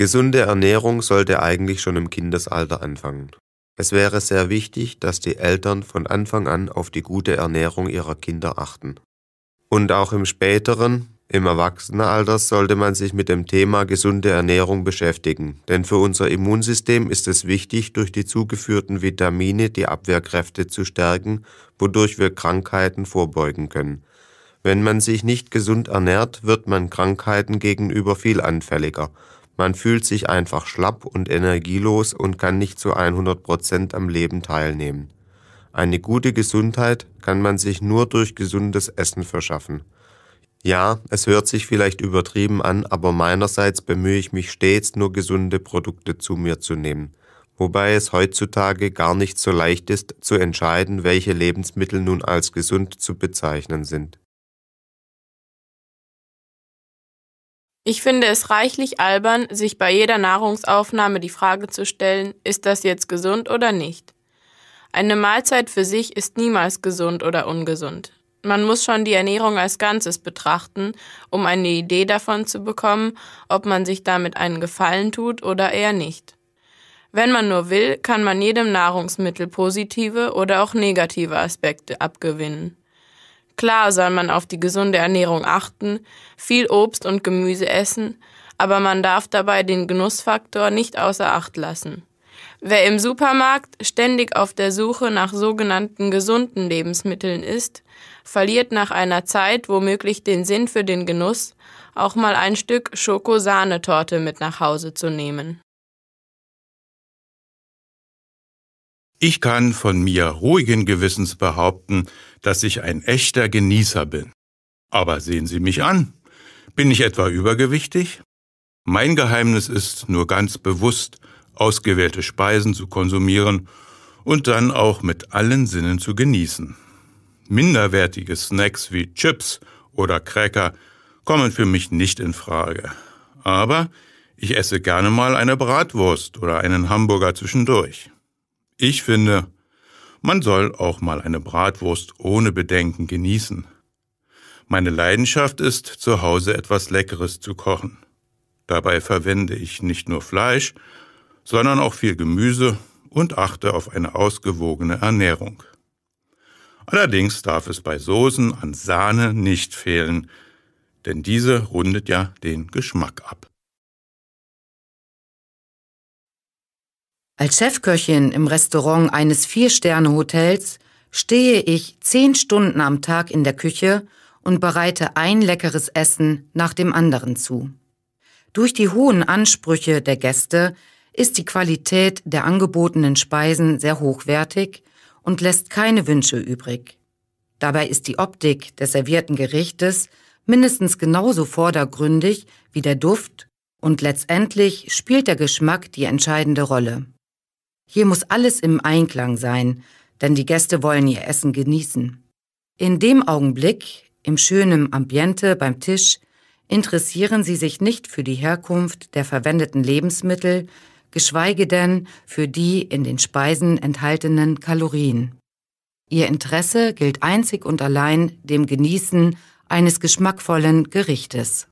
Gesunde Ernährung sollte eigentlich schon im Kindesalter anfangen. Es wäre sehr wichtig, dass die Eltern von Anfang an auf die gute Ernährung ihrer Kinder achten. Und auch im späteren, im Erwachsenenalter sollte man sich mit dem Thema gesunde Ernährung beschäftigen, denn für unser Immunsystem ist es wichtig, durch die zugeführten Vitamine die Abwehrkräfte zu stärken, wodurch wir Krankheiten vorbeugen können. Wenn man sich nicht gesund ernährt, wird man Krankheiten gegenüber viel anfälliger man fühlt sich einfach schlapp und energielos und kann nicht zu 100 Prozent am Leben teilnehmen. Eine gute Gesundheit kann man sich nur durch gesundes Essen verschaffen. Ja, es hört sich vielleicht übertrieben an, aber meinerseits bemühe ich mich stets nur gesunde Produkte zu mir zu nehmen. Wobei es heutzutage gar nicht so leicht ist zu entscheiden, welche Lebensmittel nun als gesund zu bezeichnen sind. Ich finde es reichlich albern, sich bei jeder Nahrungsaufnahme die Frage zu stellen, ist das jetzt gesund oder nicht? Eine Mahlzeit für sich ist niemals gesund oder ungesund. Man muss schon die Ernährung als Ganzes betrachten, um eine Idee davon zu bekommen, ob man sich damit einen Gefallen tut oder eher nicht. Wenn man nur will, kann man jedem Nahrungsmittel positive oder auch negative Aspekte abgewinnen. Klar soll man auf die gesunde Ernährung achten, viel Obst und Gemüse essen, aber man darf dabei den Genussfaktor nicht außer Acht lassen. Wer im Supermarkt ständig auf der Suche nach sogenannten gesunden Lebensmitteln ist, verliert nach einer Zeit womöglich den Sinn für den Genuss, auch mal ein Stück Schokosahnetorte mit nach Hause zu nehmen. Ich kann von mir ruhigen Gewissens behaupten, dass ich ein echter Genießer bin. Aber sehen Sie mich an. Bin ich etwa übergewichtig? Mein Geheimnis ist, nur ganz bewusst ausgewählte Speisen zu konsumieren und dann auch mit allen Sinnen zu genießen. Minderwertige Snacks wie Chips oder Cracker kommen für mich nicht in Frage. Aber ich esse gerne mal eine Bratwurst oder einen Hamburger zwischendurch. Ich finde, man soll auch mal eine Bratwurst ohne Bedenken genießen. Meine Leidenschaft ist, zu Hause etwas Leckeres zu kochen. Dabei verwende ich nicht nur Fleisch, sondern auch viel Gemüse und achte auf eine ausgewogene Ernährung. Allerdings darf es bei Soßen an Sahne nicht fehlen, denn diese rundet ja den Geschmack ab. Als Chefköchin im Restaurant eines Vier-Sterne-Hotels stehe ich zehn Stunden am Tag in der Küche und bereite ein leckeres Essen nach dem anderen zu. Durch die hohen Ansprüche der Gäste ist die Qualität der angebotenen Speisen sehr hochwertig und lässt keine Wünsche übrig. Dabei ist die Optik des servierten Gerichtes mindestens genauso vordergründig wie der Duft und letztendlich spielt der Geschmack die entscheidende Rolle. Hier muss alles im Einklang sein, denn die Gäste wollen ihr Essen genießen. In dem Augenblick, im schönen Ambiente beim Tisch, interessieren sie sich nicht für die Herkunft der verwendeten Lebensmittel, geschweige denn für die in den Speisen enthaltenen Kalorien. Ihr Interesse gilt einzig und allein dem Genießen eines geschmackvollen Gerichtes.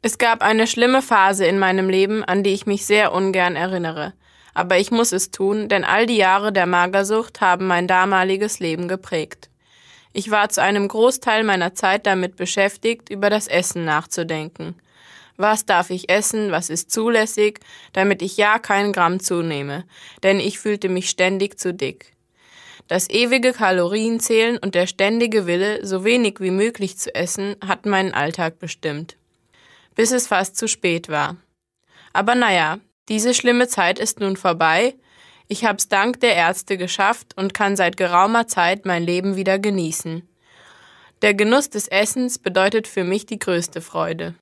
Es gab eine schlimme Phase in meinem Leben, an die ich mich sehr ungern erinnere. Aber ich muss es tun, denn all die Jahre der Magersucht haben mein damaliges Leben geprägt. Ich war zu einem Großteil meiner Zeit damit beschäftigt, über das Essen nachzudenken. Was darf ich essen, was ist zulässig, damit ich ja keinen Gramm zunehme, denn ich fühlte mich ständig zu dick. Das ewige Kalorienzählen und der ständige Wille, so wenig wie möglich zu essen, hat meinen Alltag bestimmt bis es fast zu spät war. Aber naja, diese schlimme Zeit ist nun vorbei, ich hab's dank der Ärzte geschafft und kann seit geraumer Zeit mein Leben wieder genießen. Der Genuss des Essens bedeutet für mich die größte Freude.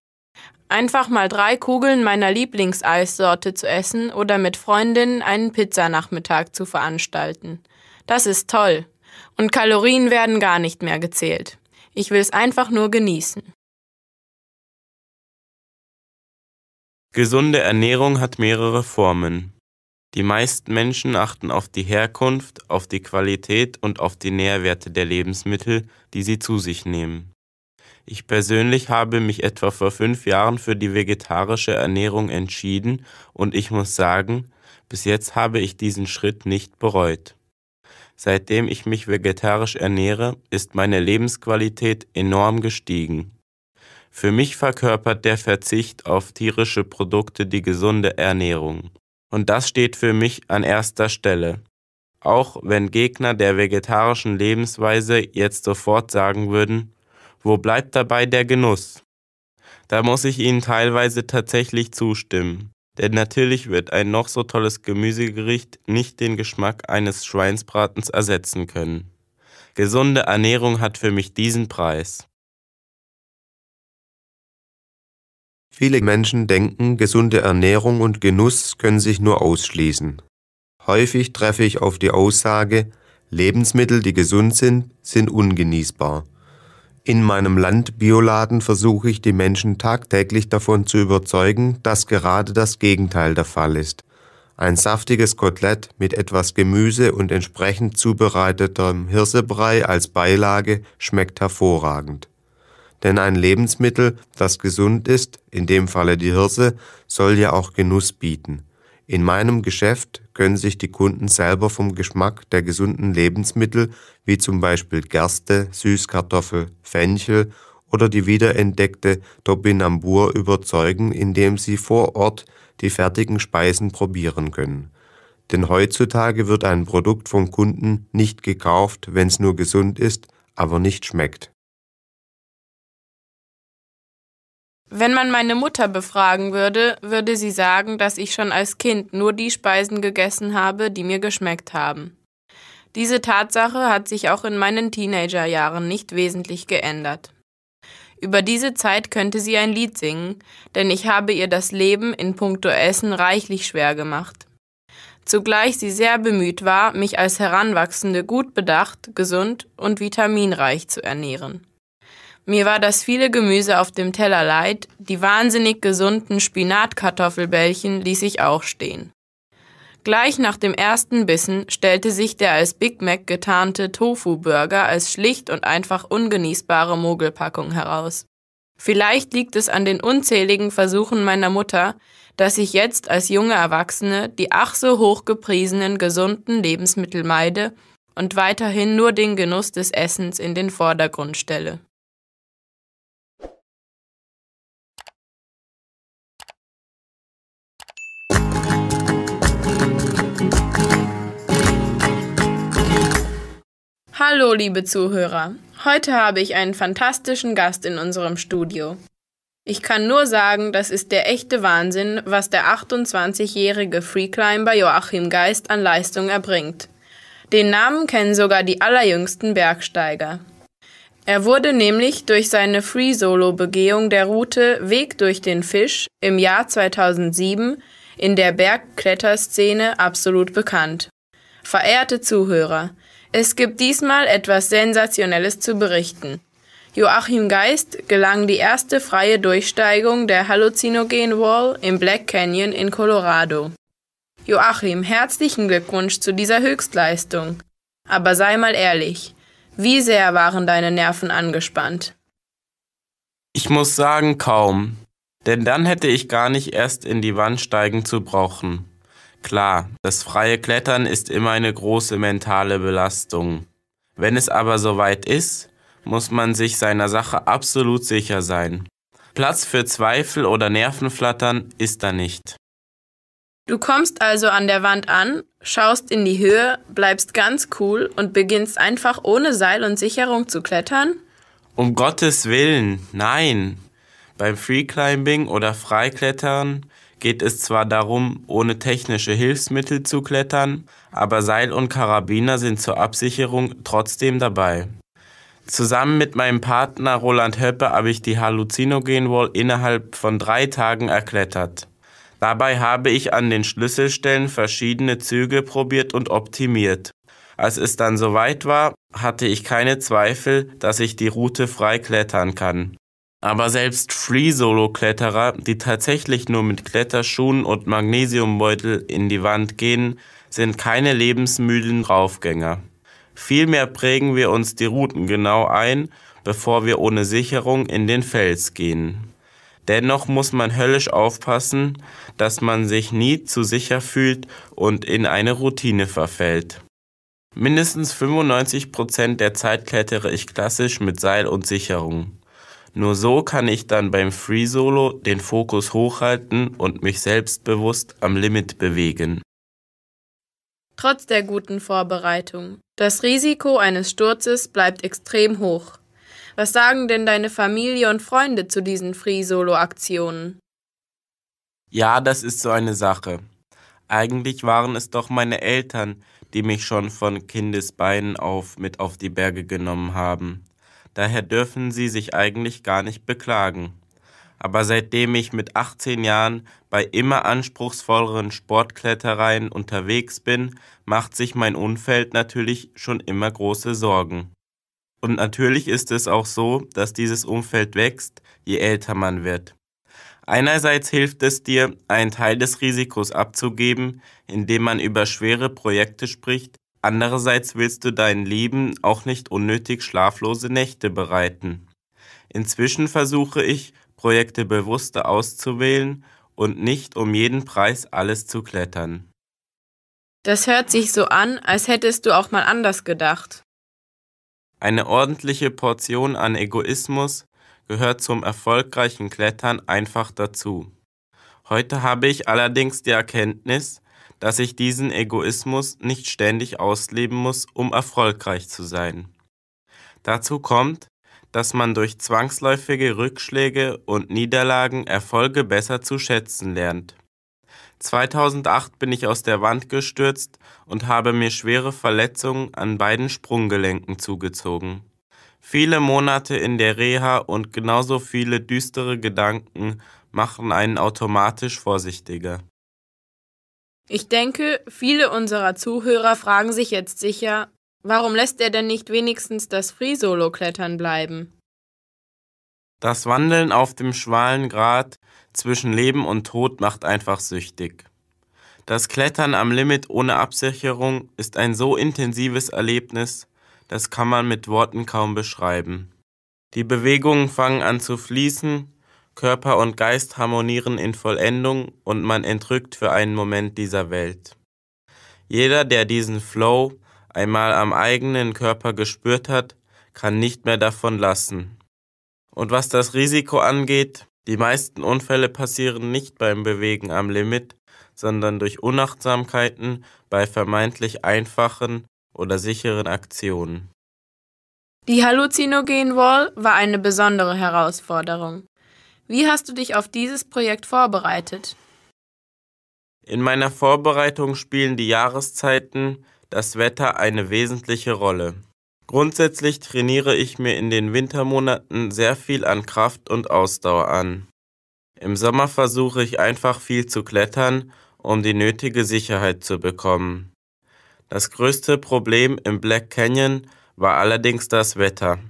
Einfach mal drei Kugeln meiner Lieblingseissorte zu essen oder mit Freundinnen einen Pizzanachmittag zu veranstalten. Das ist toll. Und Kalorien werden gar nicht mehr gezählt. Ich will's einfach nur genießen. Gesunde Ernährung hat mehrere Formen. Die meisten Menschen achten auf die Herkunft, auf die Qualität und auf die Nährwerte der Lebensmittel, die sie zu sich nehmen. Ich persönlich habe mich etwa vor fünf Jahren für die vegetarische Ernährung entschieden und ich muss sagen, bis jetzt habe ich diesen Schritt nicht bereut. Seitdem ich mich vegetarisch ernähre, ist meine Lebensqualität enorm gestiegen. Für mich verkörpert der Verzicht auf tierische Produkte die gesunde Ernährung. Und das steht für mich an erster Stelle. Auch wenn Gegner der vegetarischen Lebensweise jetzt sofort sagen würden, wo bleibt dabei der Genuss? Da muss ich ihnen teilweise tatsächlich zustimmen. Denn natürlich wird ein noch so tolles Gemüsegericht nicht den Geschmack eines Schweinsbratens ersetzen können. Gesunde Ernährung hat für mich diesen Preis. Viele Menschen denken, gesunde Ernährung und Genuss können sich nur ausschließen. Häufig treffe ich auf die Aussage, Lebensmittel, die gesund sind, sind ungenießbar. In meinem Landbioladen versuche ich die Menschen tagtäglich davon zu überzeugen, dass gerade das Gegenteil der Fall ist. Ein saftiges Kotelett mit etwas Gemüse und entsprechend zubereitetem Hirsebrei als Beilage schmeckt hervorragend. Denn ein Lebensmittel, das gesund ist, in dem Falle die Hirse, soll ja auch Genuss bieten. In meinem Geschäft können sich die Kunden selber vom Geschmack der gesunden Lebensmittel, wie zum Beispiel Gerste, Süßkartoffel, Fenchel oder die wiederentdeckte Topinambur überzeugen, indem sie vor Ort die fertigen Speisen probieren können. Denn heutzutage wird ein Produkt vom Kunden nicht gekauft, wenn es nur gesund ist, aber nicht schmeckt. Wenn man meine Mutter befragen würde, würde sie sagen, dass ich schon als Kind nur die Speisen gegessen habe, die mir geschmeckt haben. Diese Tatsache hat sich auch in meinen Teenagerjahren nicht wesentlich geändert. Über diese Zeit könnte sie ein Lied singen, denn ich habe ihr das Leben in puncto Essen reichlich schwer gemacht. Zugleich sie sehr bemüht war, mich als Heranwachsende gut bedacht, gesund und vitaminreich zu ernähren. Mir war das viele Gemüse auf dem Teller leid, die wahnsinnig gesunden Spinatkartoffelbällchen ließ ich auch stehen. Gleich nach dem ersten Bissen stellte sich der als Big Mac getarnte Tofu-Burger als schlicht und einfach ungenießbare Mogelpackung heraus. Vielleicht liegt es an den unzähligen Versuchen meiner Mutter, dass ich jetzt als junge Erwachsene die ach so hochgepriesenen gesunden Lebensmittel meide und weiterhin nur den Genuss des Essens in den Vordergrund stelle. Hallo, liebe Zuhörer. Heute habe ich einen fantastischen Gast in unserem Studio. Ich kann nur sagen, das ist der echte Wahnsinn, was der 28-jährige Freeclimber Joachim Geist an Leistung erbringt. Den Namen kennen sogar die allerjüngsten Bergsteiger. Er wurde nämlich durch seine Free-Solo-Begehung der Route Weg durch den Fisch im Jahr 2007 in der Bergkletterszene absolut bekannt. Verehrte Zuhörer, es gibt diesmal etwas Sensationelles zu berichten. Joachim Geist gelang die erste freie Durchsteigung der Halluzinogen Wall im Black Canyon in Colorado. Joachim, herzlichen Glückwunsch zu dieser Höchstleistung. Aber sei mal ehrlich, wie sehr waren deine Nerven angespannt? Ich muss sagen, kaum. Denn dann hätte ich gar nicht erst in die Wand steigen zu brauchen. Klar, das freie Klettern ist immer eine große mentale Belastung. Wenn es aber soweit ist, muss man sich seiner Sache absolut sicher sein. Platz für Zweifel oder Nervenflattern ist da nicht. Du kommst also an der Wand an, schaust in die Höhe, bleibst ganz cool und beginnst einfach ohne Seil und Sicherung zu klettern? Um Gottes Willen, nein. Beim Freeclimbing oder Freiklettern geht es zwar darum, ohne technische Hilfsmittel zu klettern, aber Seil und Karabiner sind zur Absicherung trotzdem dabei. Zusammen mit meinem Partner Roland Höppe habe ich die Halluzinogen Wall innerhalb von drei Tagen erklettert. Dabei habe ich an den Schlüsselstellen verschiedene Züge probiert und optimiert. Als es dann soweit war, hatte ich keine Zweifel, dass ich die Route frei klettern kann. Aber selbst Free-Solo-Kletterer, die tatsächlich nur mit Kletterschuhen und Magnesiumbeutel in die Wand gehen, sind keine lebensmüden Raufgänger. Vielmehr prägen wir uns die Routen genau ein, bevor wir ohne Sicherung in den Fels gehen. Dennoch muss man höllisch aufpassen, dass man sich nie zu sicher fühlt und in eine Routine verfällt. Mindestens 95% Prozent der Zeit klettere ich klassisch mit Seil und Sicherung. Nur so kann ich dann beim Free Solo den Fokus hochhalten und mich selbstbewusst am Limit bewegen. Trotz der guten Vorbereitung. Das Risiko eines Sturzes bleibt extrem hoch. Was sagen denn deine Familie und Freunde zu diesen Free-Solo-Aktionen? Ja, das ist so eine Sache. Eigentlich waren es doch meine Eltern, die mich schon von Kindesbeinen auf mit auf die Berge genommen haben daher dürfen sie sich eigentlich gar nicht beklagen. Aber seitdem ich mit 18 Jahren bei immer anspruchsvolleren Sportklettereien unterwegs bin, macht sich mein Umfeld natürlich schon immer große Sorgen. Und natürlich ist es auch so, dass dieses Umfeld wächst, je älter man wird. Einerseits hilft es dir, einen Teil des Risikos abzugeben, indem man über schwere Projekte spricht, Andererseits willst du deinen Lieben auch nicht unnötig schlaflose Nächte bereiten. Inzwischen versuche ich, Projekte bewusster auszuwählen und nicht um jeden Preis alles zu klettern. Das hört sich so an, als hättest du auch mal anders gedacht. Eine ordentliche Portion an Egoismus gehört zum erfolgreichen Klettern einfach dazu. Heute habe ich allerdings die Erkenntnis, dass ich diesen Egoismus nicht ständig ausleben muss, um erfolgreich zu sein. Dazu kommt, dass man durch zwangsläufige Rückschläge und Niederlagen Erfolge besser zu schätzen lernt. 2008 bin ich aus der Wand gestürzt und habe mir schwere Verletzungen an beiden Sprunggelenken zugezogen. Viele Monate in der Reha und genauso viele düstere Gedanken machen einen automatisch vorsichtiger. Ich denke, viele unserer Zuhörer fragen sich jetzt sicher, warum lässt er denn nicht wenigstens das Free-Solo klettern bleiben? Das Wandeln auf dem schmalen Grat zwischen Leben und Tod macht einfach süchtig. Das Klettern am Limit ohne Absicherung ist ein so intensives Erlebnis, das kann man mit Worten kaum beschreiben. Die Bewegungen fangen an zu fließen Körper und Geist harmonieren in Vollendung und man entrückt für einen Moment dieser Welt. Jeder, der diesen Flow einmal am eigenen Körper gespürt hat, kann nicht mehr davon lassen. Und was das Risiko angeht, die meisten Unfälle passieren nicht beim Bewegen am Limit, sondern durch Unachtsamkeiten bei vermeintlich einfachen oder sicheren Aktionen. Die Halluzinogen Wall war eine besondere Herausforderung. Wie hast du dich auf dieses Projekt vorbereitet? In meiner Vorbereitung spielen die Jahreszeiten, das Wetter eine wesentliche Rolle. Grundsätzlich trainiere ich mir in den Wintermonaten sehr viel an Kraft und Ausdauer an. Im Sommer versuche ich einfach viel zu klettern, um die nötige Sicherheit zu bekommen. Das größte Problem im Black Canyon war allerdings das Wetter.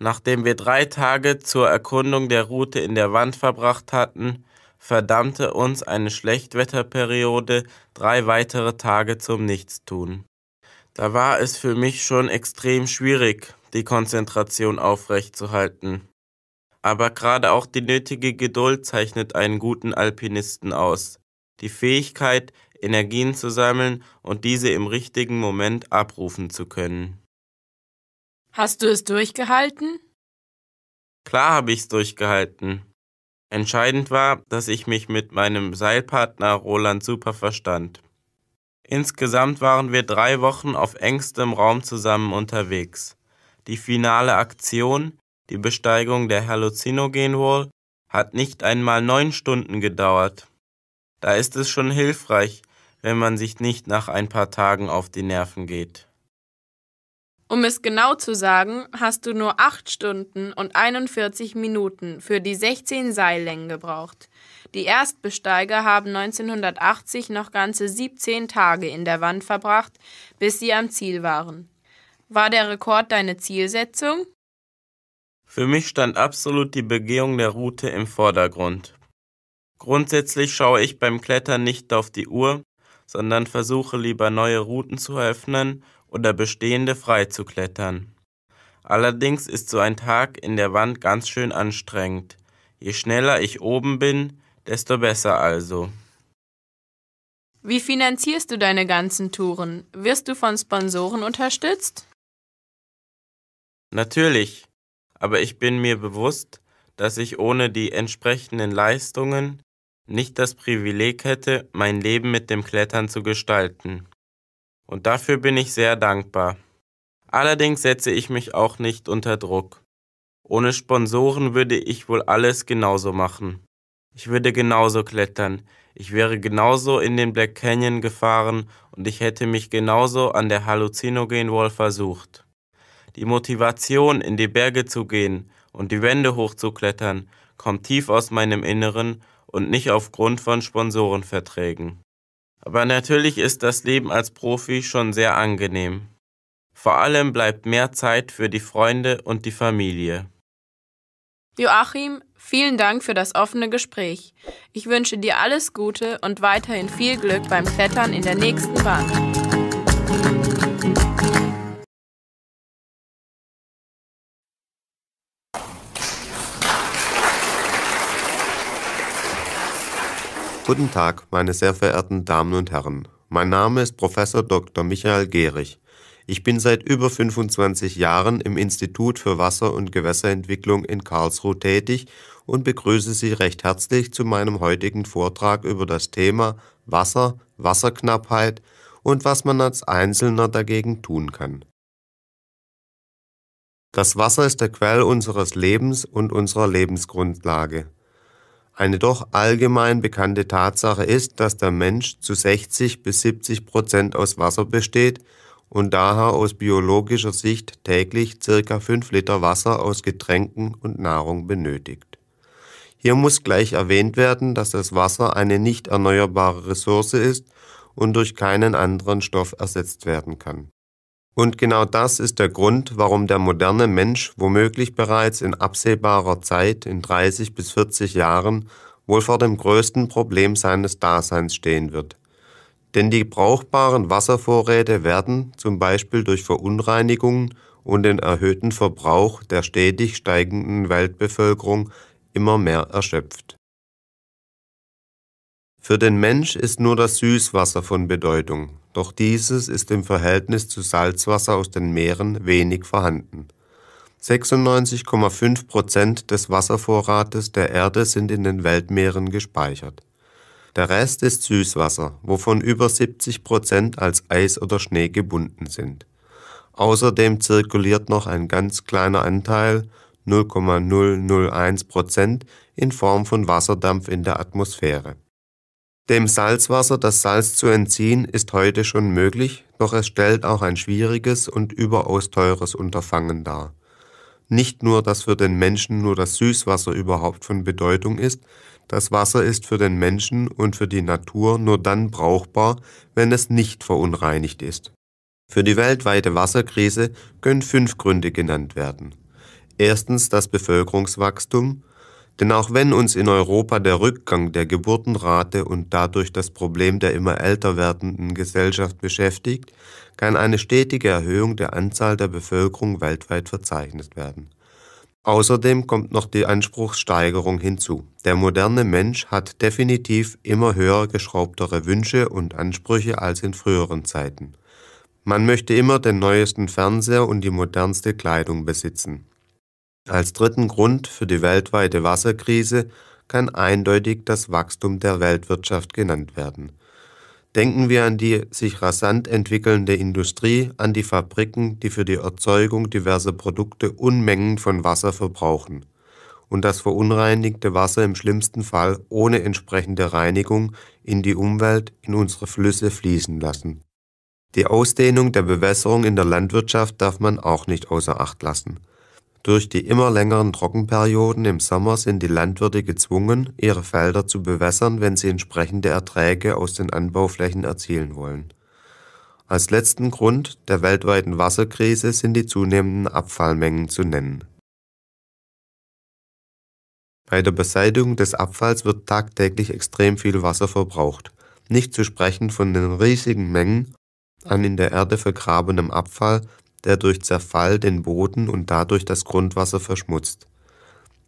Nachdem wir drei Tage zur Erkundung der Route in der Wand verbracht hatten, verdammte uns eine Schlechtwetterperiode drei weitere Tage zum Nichtstun. Da war es für mich schon extrem schwierig, die Konzentration aufrechtzuhalten. Aber gerade auch die nötige Geduld zeichnet einen guten Alpinisten aus. Die Fähigkeit, Energien zu sammeln und diese im richtigen Moment abrufen zu können. Hast du es durchgehalten? Klar habe ich es durchgehalten. Entscheidend war, dass ich mich mit meinem Seilpartner Roland super verstand. Insgesamt waren wir drei Wochen auf engstem Raum zusammen unterwegs. Die finale Aktion, die Besteigung der Halluzinogen Wall, hat nicht einmal neun Stunden gedauert. Da ist es schon hilfreich, wenn man sich nicht nach ein paar Tagen auf die Nerven geht. Um es genau zu sagen, hast du nur 8 Stunden und 41 Minuten für die 16 Seillängen gebraucht. Die Erstbesteiger haben 1980 noch ganze 17 Tage in der Wand verbracht, bis sie am Ziel waren. War der Rekord deine Zielsetzung? Für mich stand absolut die Begehung der Route im Vordergrund. Grundsätzlich schaue ich beim Klettern nicht auf die Uhr, sondern versuche lieber neue Routen zu eröffnen oder bestehende freizuklettern. Allerdings ist so ein Tag in der Wand ganz schön anstrengend. Je schneller ich oben bin, desto besser also. Wie finanzierst du deine ganzen Touren? Wirst du von Sponsoren unterstützt? Natürlich, aber ich bin mir bewusst, dass ich ohne die entsprechenden Leistungen nicht das Privileg hätte, mein Leben mit dem Klettern zu gestalten. Und dafür bin ich sehr dankbar. Allerdings setze ich mich auch nicht unter Druck. Ohne Sponsoren würde ich wohl alles genauso machen. Ich würde genauso klettern, ich wäre genauso in den Black Canyon gefahren und ich hätte mich genauso an der Halluzinogen Wall versucht. Die Motivation, in die Berge zu gehen und die Wände hochzuklettern, kommt tief aus meinem Inneren und nicht aufgrund von Sponsorenverträgen. Aber natürlich ist das Leben als Profi schon sehr angenehm. Vor allem bleibt mehr Zeit für die Freunde und die Familie. Joachim, vielen Dank für das offene Gespräch. Ich wünsche dir alles Gute und weiterhin viel Glück beim Klettern in der nächsten Bahn. Guten Tag, meine sehr verehrten Damen und Herren. Mein Name ist Professor Dr. Michael Gehrig. Ich bin seit über 25 Jahren im Institut für Wasser- und Gewässerentwicklung in Karlsruhe tätig und begrüße Sie recht herzlich zu meinem heutigen Vortrag über das Thema Wasser, Wasserknappheit und was man als Einzelner dagegen tun kann. Das Wasser ist der Quell unseres Lebens und unserer Lebensgrundlage. Eine doch allgemein bekannte Tatsache ist, dass der Mensch zu 60 bis 70 Prozent aus Wasser besteht und daher aus biologischer Sicht täglich circa 5 Liter Wasser aus Getränken und Nahrung benötigt. Hier muss gleich erwähnt werden, dass das Wasser eine nicht erneuerbare Ressource ist und durch keinen anderen Stoff ersetzt werden kann. Und genau das ist der Grund, warum der moderne Mensch womöglich bereits in absehbarer Zeit, in 30 bis 40 Jahren, wohl vor dem größten Problem seines Daseins stehen wird. Denn die brauchbaren Wasservorräte werden, zum Beispiel durch Verunreinigungen und den erhöhten Verbrauch der stetig steigenden Weltbevölkerung, immer mehr erschöpft. Für den Mensch ist nur das Süßwasser von Bedeutung, doch dieses ist im Verhältnis zu Salzwasser aus den Meeren wenig vorhanden. 96,5 Prozent des Wasservorrates der Erde sind in den Weltmeeren gespeichert. Der Rest ist Süßwasser, wovon über 70 Prozent als Eis oder Schnee gebunden sind. Außerdem zirkuliert noch ein ganz kleiner Anteil, 0,001 Prozent, in Form von Wasserdampf in der Atmosphäre. Dem Salzwasser das Salz zu entziehen, ist heute schon möglich, doch es stellt auch ein schwieriges und überaus teures Unterfangen dar. Nicht nur, dass für den Menschen nur das Süßwasser überhaupt von Bedeutung ist, das Wasser ist für den Menschen und für die Natur nur dann brauchbar, wenn es nicht verunreinigt ist. Für die weltweite Wasserkrise können fünf Gründe genannt werden. Erstens das Bevölkerungswachstum, denn auch wenn uns in Europa der Rückgang der Geburtenrate und dadurch das Problem der immer älter werdenden Gesellschaft beschäftigt, kann eine stetige Erhöhung der Anzahl der Bevölkerung weltweit verzeichnet werden. Außerdem kommt noch die Anspruchssteigerung hinzu. Der moderne Mensch hat definitiv immer höher geschraubtere Wünsche und Ansprüche als in früheren Zeiten. Man möchte immer den neuesten Fernseher und die modernste Kleidung besitzen. Als dritten Grund für die weltweite Wasserkrise kann eindeutig das Wachstum der Weltwirtschaft genannt werden. Denken wir an die sich rasant entwickelnde Industrie, an die Fabriken, die für die Erzeugung diverser Produkte Unmengen von Wasser verbrauchen und das verunreinigte Wasser im schlimmsten Fall ohne entsprechende Reinigung in die Umwelt, in unsere Flüsse fließen lassen. Die Ausdehnung der Bewässerung in der Landwirtschaft darf man auch nicht außer Acht lassen. Durch die immer längeren Trockenperioden im Sommer sind die Landwirte gezwungen, ihre Felder zu bewässern, wenn sie entsprechende Erträge aus den Anbauflächen erzielen wollen. Als letzten Grund der weltweiten Wasserkrise sind die zunehmenden Abfallmengen zu nennen. Bei der Beseitigung des Abfalls wird tagtäglich extrem viel Wasser verbraucht, nicht zu sprechen von den riesigen Mengen an in der Erde vergrabenem Abfall, der durch Zerfall den Boden und dadurch das Grundwasser verschmutzt.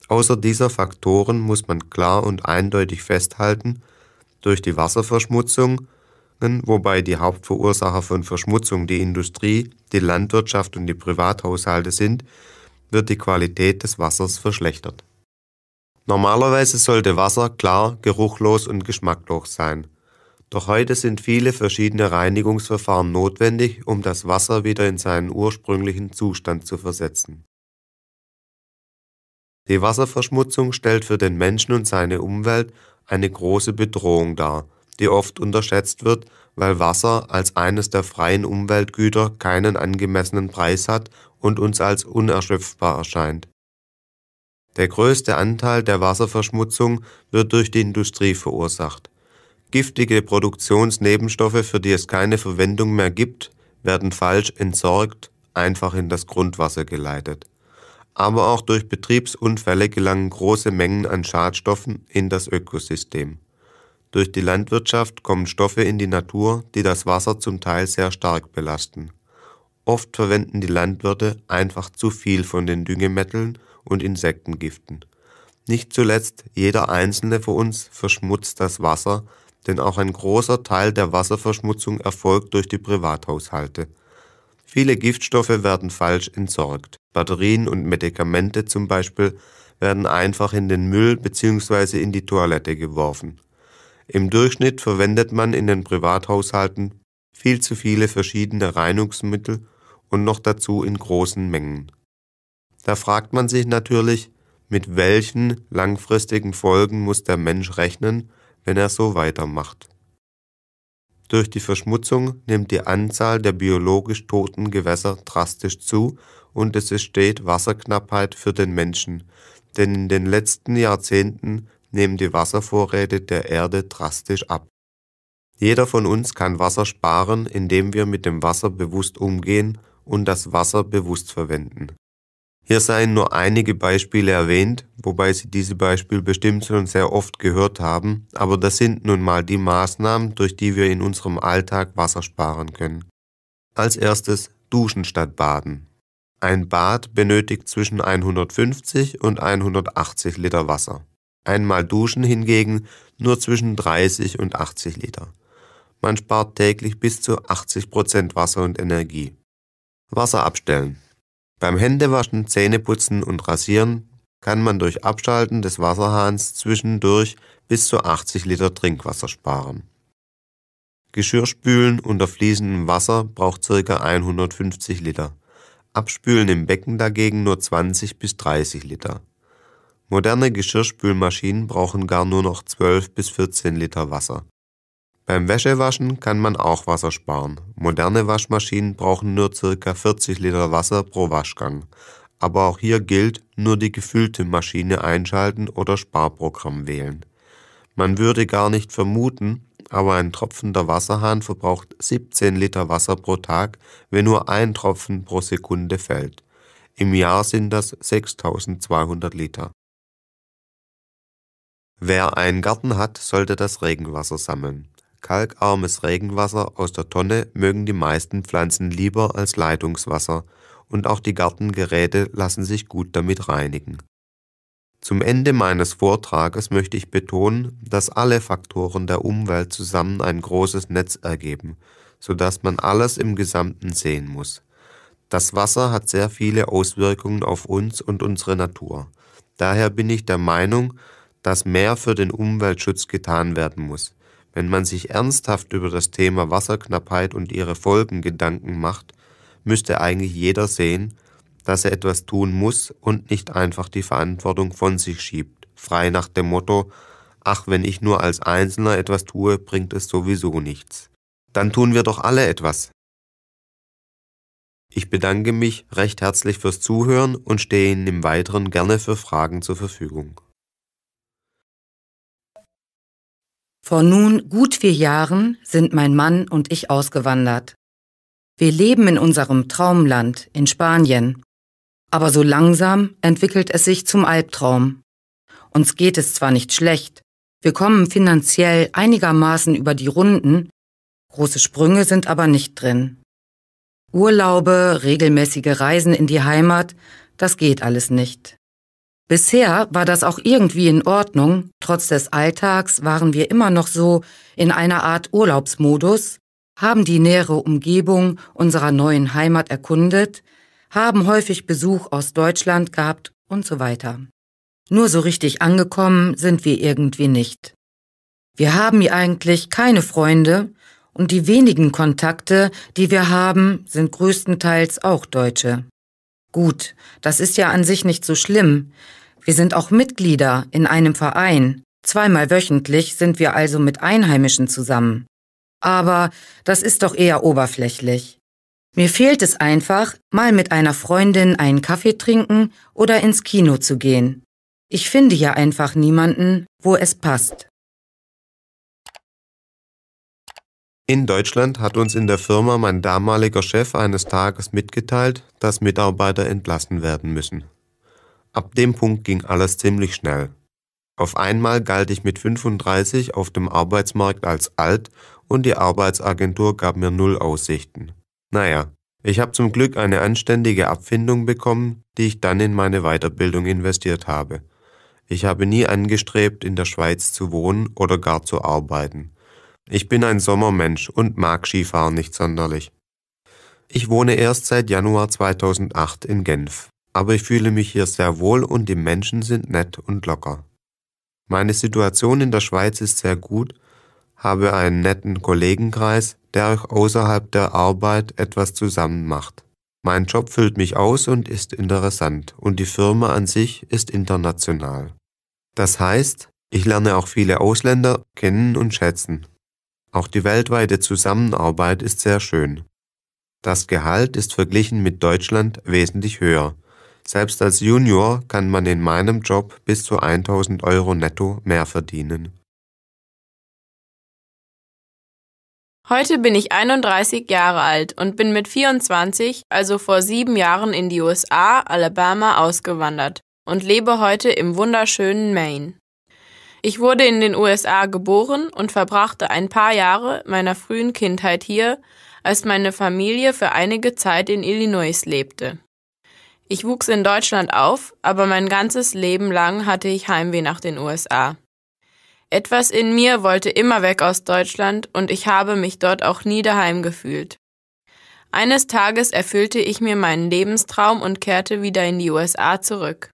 Außer dieser Faktoren muss man klar und eindeutig festhalten, durch die Wasserverschmutzung, wobei die Hauptverursacher von Verschmutzung die Industrie, die Landwirtschaft und die Privathaushalte sind, wird die Qualität des Wassers verschlechtert. Normalerweise sollte Wasser klar, geruchlos und geschmacklos sein. Doch heute sind viele verschiedene Reinigungsverfahren notwendig, um das Wasser wieder in seinen ursprünglichen Zustand zu versetzen. Die Wasserverschmutzung stellt für den Menschen und seine Umwelt eine große Bedrohung dar, die oft unterschätzt wird, weil Wasser als eines der freien Umweltgüter keinen angemessenen Preis hat und uns als unerschöpfbar erscheint. Der größte Anteil der Wasserverschmutzung wird durch die Industrie verursacht. Giftige Produktionsnebenstoffe, für die es keine Verwendung mehr gibt, werden falsch entsorgt, einfach in das Grundwasser geleitet. Aber auch durch Betriebsunfälle gelangen große Mengen an Schadstoffen in das Ökosystem. Durch die Landwirtschaft kommen Stoffe in die Natur, die das Wasser zum Teil sehr stark belasten. Oft verwenden die Landwirte einfach zu viel von den Düngemitteln und Insektengiften. Nicht zuletzt jeder einzelne von uns verschmutzt das Wasser, denn auch ein großer Teil der Wasserverschmutzung erfolgt durch die Privathaushalte. Viele Giftstoffe werden falsch entsorgt. Batterien und Medikamente zum Beispiel werden einfach in den Müll bzw. in die Toilette geworfen. Im Durchschnitt verwendet man in den Privathaushalten viel zu viele verschiedene Reinigungsmittel und noch dazu in großen Mengen. Da fragt man sich natürlich, mit welchen langfristigen Folgen muss der Mensch rechnen, wenn er so weitermacht. Durch die Verschmutzung nimmt die Anzahl der biologisch toten Gewässer drastisch zu und es entsteht Wasserknappheit für den Menschen, denn in den letzten Jahrzehnten nehmen die Wasservorräte der Erde drastisch ab. Jeder von uns kann Wasser sparen, indem wir mit dem Wasser bewusst umgehen und das Wasser bewusst verwenden. Hier seien nur einige Beispiele erwähnt, wobei Sie diese Beispiele bestimmt schon sehr oft gehört haben, aber das sind nun mal die Maßnahmen, durch die wir in unserem Alltag Wasser sparen können. Als erstes Duschen statt Baden. Ein Bad benötigt zwischen 150 und 180 Liter Wasser. Einmal Duschen hingegen nur zwischen 30 und 80 Liter. Man spart täglich bis zu 80 Prozent Wasser und Energie. Wasser abstellen. Beim Händewaschen, Zähneputzen und Rasieren kann man durch Abschalten des Wasserhahns zwischendurch bis zu 80 Liter Trinkwasser sparen. Geschirrspülen unter fließendem Wasser braucht ca. 150 Liter, Abspülen im Becken dagegen nur 20 bis 30 Liter. Moderne Geschirrspülmaschinen brauchen gar nur noch 12 bis 14 Liter Wasser beim Wäschewaschen kann man auch Wasser sparen. Moderne Waschmaschinen brauchen nur ca. 40 Liter Wasser pro Waschgang. Aber auch hier gilt, nur die gefüllte Maschine einschalten oder Sparprogramm wählen. Man würde gar nicht vermuten, aber ein tropfender Wasserhahn verbraucht 17 Liter Wasser pro Tag, wenn nur ein Tropfen pro Sekunde fällt. Im Jahr sind das 6200 Liter. Wer einen Garten hat, sollte das Regenwasser sammeln. Kalkarmes Regenwasser aus der Tonne mögen die meisten Pflanzen lieber als Leitungswasser und auch die Gartengeräte lassen sich gut damit reinigen. Zum Ende meines Vortrages möchte ich betonen, dass alle Faktoren der Umwelt zusammen ein großes Netz ergeben, sodass man alles im Gesamten sehen muss. Das Wasser hat sehr viele Auswirkungen auf uns und unsere Natur. Daher bin ich der Meinung, dass mehr für den Umweltschutz getan werden muss. Wenn man sich ernsthaft über das Thema Wasserknappheit und ihre Folgen Gedanken macht, müsste eigentlich jeder sehen, dass er etwas tun muss und nicht einfach die Verantwortung von sich schiebt, frei nach dem Motto, ach, wenn ich nur als Einzelner etwas tue, bringt es sowieso nichts. Dann tun wir doch alle etwas. Ich bedanke mich recht herzlich fürs Zuhören und stehe Ihnen im Weiteren gerne für Fragen zur Verfügung. Vor nun gut vier Jahren sind mein Mann und ich ausgewandert. Wir leben in unserem Traumland in Spanien. Aber so langsam entwickelt es sich zum Albtraum. Uns geht es zwar nicht schlecht, wir kommen finanziell einigermaßen über die Runden, große Sprünge sind aber nicht drin. Urlaube, regelmäßige Reisen in die Heimat, das geht alles nicht. Bisher war das auch irgendwie in Ordnung, trotz des Alltags waren wir immer noch so in einer Art Urlaubsmodus, haben die nähere Umgebung unserer neuen Heimat erkundet, haben häufig Besuch aus Deutschland gehabt und so weiter. Nur so richtig angekommen sind wir irgendwie nicht. Wir haben hier eigentlich keine Freunde und die wenigen Kontakte, die wir haben, sind größtenteils auch Deutsche. Gut, das ist ja an sich nicht so schlimm, wir sind auch Mitglieder in einem Verein. Zweimal wöchentlich sind wir also mit Einheimischen zusammen. Aber das ist doch eher oberflächlich. Mir fehlt es einfach, mal mit einer Freundin einen Kaffee trinken oder ins Kino zu gehen. Ich finde ja einfach niemanden, wo es passt. In Deutschland hat uns in der Firma mein damaliger Chef eines Tages mitgeteilt, dass Mitarbeiter entlassen werden müssen. Ab dem Punkt ging alles ziemlich schnell. Auf einmal galt ich mit 35 auf dem Arbeitsmarkt als alt und die Arbeitsagentur gab mir null Aussichten. Naja, ich habe zum Glück eine anständige Abfindung bekommen, die ich dann in meine Weiterbildung investiert habe. Ich habe nie angestrebt, in der Schweiz zu wohnen oder gar zu arbeiten. Ich bin ein Sommermensch und mag Skifahren nicht sonderlich. Ich wohne erst seit Januar 2008 in Genf aber ich fühle mich hier sehr wohl und die Menschen sind nett und locker. Meine Situation in der Schweiz ist sehr gut, habe einen netten Kollegenkreis, der auch außerhalb der Arbeit etwas zusammen macht. Mein Job füllt mich aus und ist interessant und die Firma an sich ist international. Das heißt, ich lerne auch viele Ausländer kennen und schätzen. Auch die weltweite Zusammenarbeit ist sehr schön. Das Gehalt ist verglichen mit Deutschland wesentlich höher selbst als Junior kann man in meinem Job bis zu 1000 Euro netto mehr verdienen. Heute bin ich 31 Jahre alt und bin mit 24, also vor sieben Jahren, in die USA, Alabama, ausgewandert und lebe heute im wunderschönen Maine. Ich wurde in den USA geboren und verbrachte ein paar Jahre meiner frühen Kindheit hier, als meine Familie für einige Zeit in Illinois lebte. Ich wuchs in Deutschland auf, aber mein ganzes Leben lang hatte ich Heimweh nach den USA. Etwas in mir wollte immer weg aus Deutschland und ich habe mich dort auch nie daheim gefühlt. Eines Tages erfüllte ich mir meinen Lebenstraum und kehrte wieder in die USA zurück.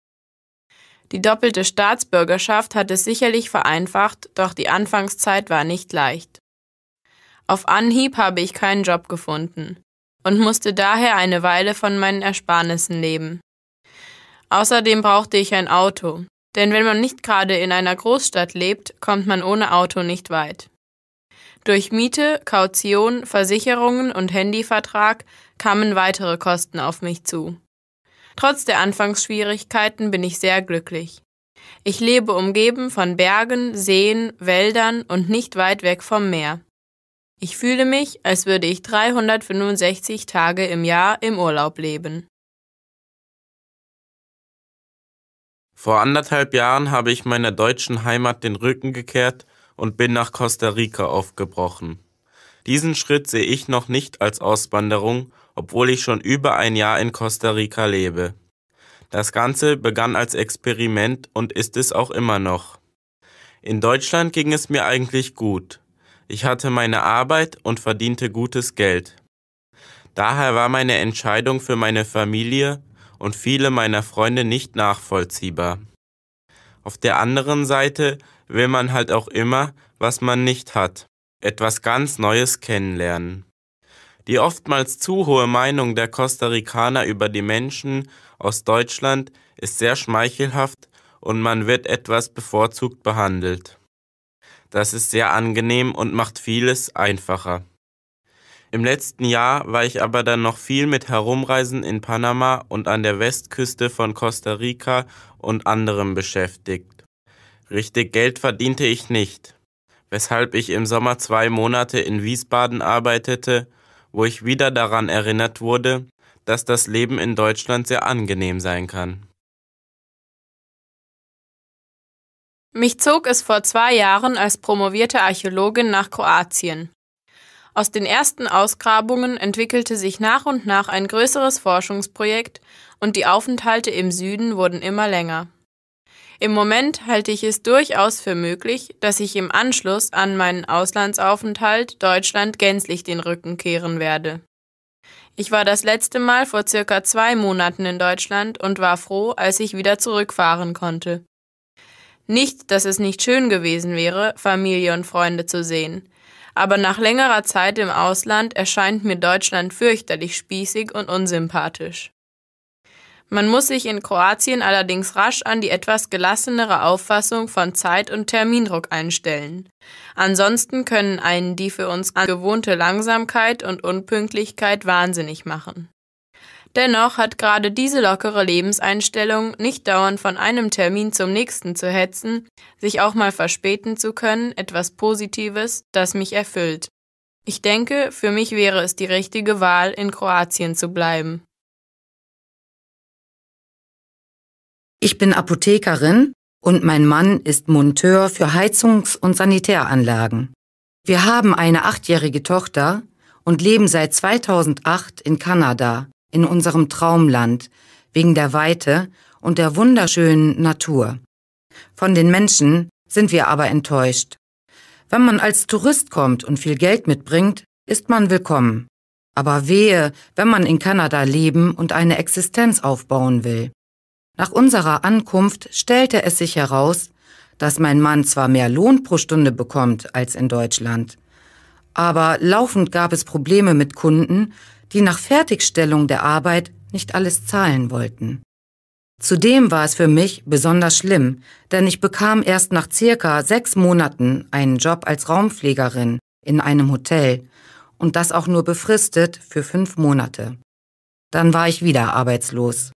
Die doppelte Staatsbürgerschaft hat es sicherlich vereinfacht, doch die Anfangszeit war nicht leicht. Auf Anhieb habe ich keinen Job gefunden und musste daher eine Weile von meinen Ersparnissen leben. Außerdem brauchte ich ein Auto, denn wenn man nicht gerade in einer Großstadt lebt, kommt man ohne Auto nicht weit. Durch Miete, Kaution, Versicherungen und Handyvertrag kamen weitere Kosten auf mich zu. Trotz der Anfangsschwierigkeiten bin ich sehr glücklich. Ich lebe umgeben von Bergen, Seen, Wäldern und nicht weit weg vom Meer. Ich fühle mich, als würde ich 365 Tage im Jahr im Urlaub leben. Vor anderthalb Jahren habe ich meiner deutschen Heimat den Rücken gekehrt und bin nach Costa Rica aufgebrochen. Diesen Schritt sehe ich noch nicht als Auswanderung, obwohl ich schon über ein Jahr in Costa Rica lebe. Das Ganze begann als Experiment und ist es auch immer noch. In Deutschland ging es mir eigentlich gut. Ich hatte meine Arbeit und verdiente gutes Geld. Daher war meine Entscheidung für meine Familie und viele meiner Freunde nicht nachvollziehbar. Auf der anderen Seite will man halt auch immer, was man nicht hat, etwas ganz Neues kennenlernen. Die oftmals zu hohe Meinung der Costa Ricaner über die Menschen aus Deutschland ist sehr schmeichelhaft und man wird etwas bevorzugt behandelt. Das ist sehr angenehm und macht vieles einfacher. Im letzten Jahr war ich aber dann noch viel mit Herumreisen in Panama und an der Westküste von Costa Rica und anderem beschäftigt. Richtig Geld verdiente ich nicht, weshalb ich im Sommer zwei Monate in Wiesbaden arbeitete, wo ich wieder daran erinnert wurde, dass das Leben in Deutschland sehr angenehm sein kann. Mich zog es vor zwei Jahren als promovierte Archäologin nach Kroatien. Aus den ersten Ausgrabungen entwickelte sich nach und nach ein größeres Forschungsprojekt und die Aufenthalte im Süden wurden immer länger. Im Moment halte ich es durchaus für möglich, dass ich im Anschluss an meinen Auslandsaufenthalt Deutschland gänzlich den Rücken kehren werde. Ich war das letzte Mal vor circa zwei Monaten in Deutschland und war froh, als ich wieder zurückfahren konnte. Nicht, dass es nicht schön gewesen wäre, Familie und Freunde zu sehen. Aber nach längerer Zeit im Ausland erscheint mir Deutschland fürchterlich spießig und unsympathisch. Man muss sich in Kroatien allerdings rasch an die etwas gelassenere Auffassung von Zeit und Termindruck einstellen. Ansonsten können einen die für uns angewohnte Langsamkeit und Unpünktlichkeit wahnsinnig machen. Dennoch hat gerade diese lockere Lebenseinstellung, nicht dauernd von einem Termin zum nächsten zu hetzen, sich auch mal verspäten zu können, etwas Positives, das mich erfüllt. Ich denke, für mich wäre es die richtige Wahl, in Kroatien zu bleiben. Ich bin Apothekerin und mein Mann ist Monteur für Heizungs- und Sanitäranlagen. Wir haben eine achtjährige Tochter und leben seit 2008 in Kanada, in unserem Traumland, wegen der Weite und der wunderschönen Natur. Von den Menschen sind wir aber enttäuscht. Wenn man als Tourist kommt und viel Geld mitbringt, ist man willkommen. Aber wehe, wenn man in Kanada leben und eine Existenz aufbauen will. Nach unserer Ankunft stellte es sich heraus, dass mein Mann zwar mehr Lohn pro Stunde bekommt als in Deutschland, aber laufend gab es Probleme mit Kunden, die nach Fertigstellung der Arbeit nicht alles zahlen wollten. Zudem war es für mich besonders schlimm, denn ich bekam erst nach circa sechs Monaten einen Job als Raumpflegerin in einem Hotel und das auch nur befristet für fünf Monate. Dann war ich wieder arbeitslos.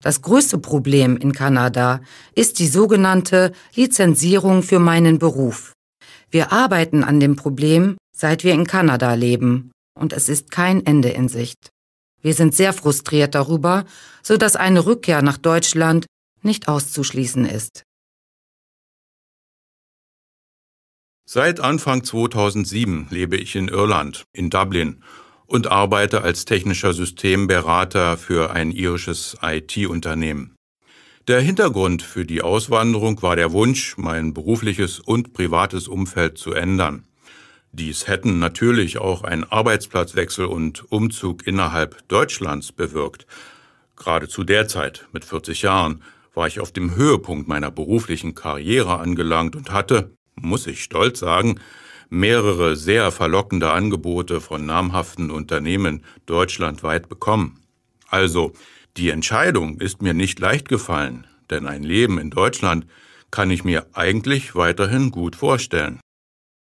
Das größte Problem in Kanada ist die sogenannte Lizenzierung für meinen Beruf. Wir arbeiten an dem Problem, seit wir in Kanada leben und es ist kein Ende in Sicht. Wir sind sehr frustriert darüber, so dass eine Rückkehr nach Deutschland nicht auszuschließen ist. Seit Anfang 2007 lebe ich in Irland, in Dublin, und arbeite als technischer Systemberater für ein irisches IT-Unternehmen. Der Hintergrund für die Auswanderung war der Wunsch, mein berufliches und privates Umfeld zu ändern. Dies hätten natürlich auch einen Arbeitsplatzwechsel und Umzug innerhalb Deutschlands bewirkt. Gerade zu der Zeit, mit 40 Jahren, war ich auf dem Höhepunkt meiner beruflichen Karriere angelangt und hatte, muss ich stolz sagen, mehrere sehr verlockende Angebote von namhaften Unternehmen deutschlandweit bekommen. Also, die Entscheidung ist mir nicht leicht gefallen, denn ein Leben in Deutschland kann ich mir eigentlich weiterhin gut vorstellen.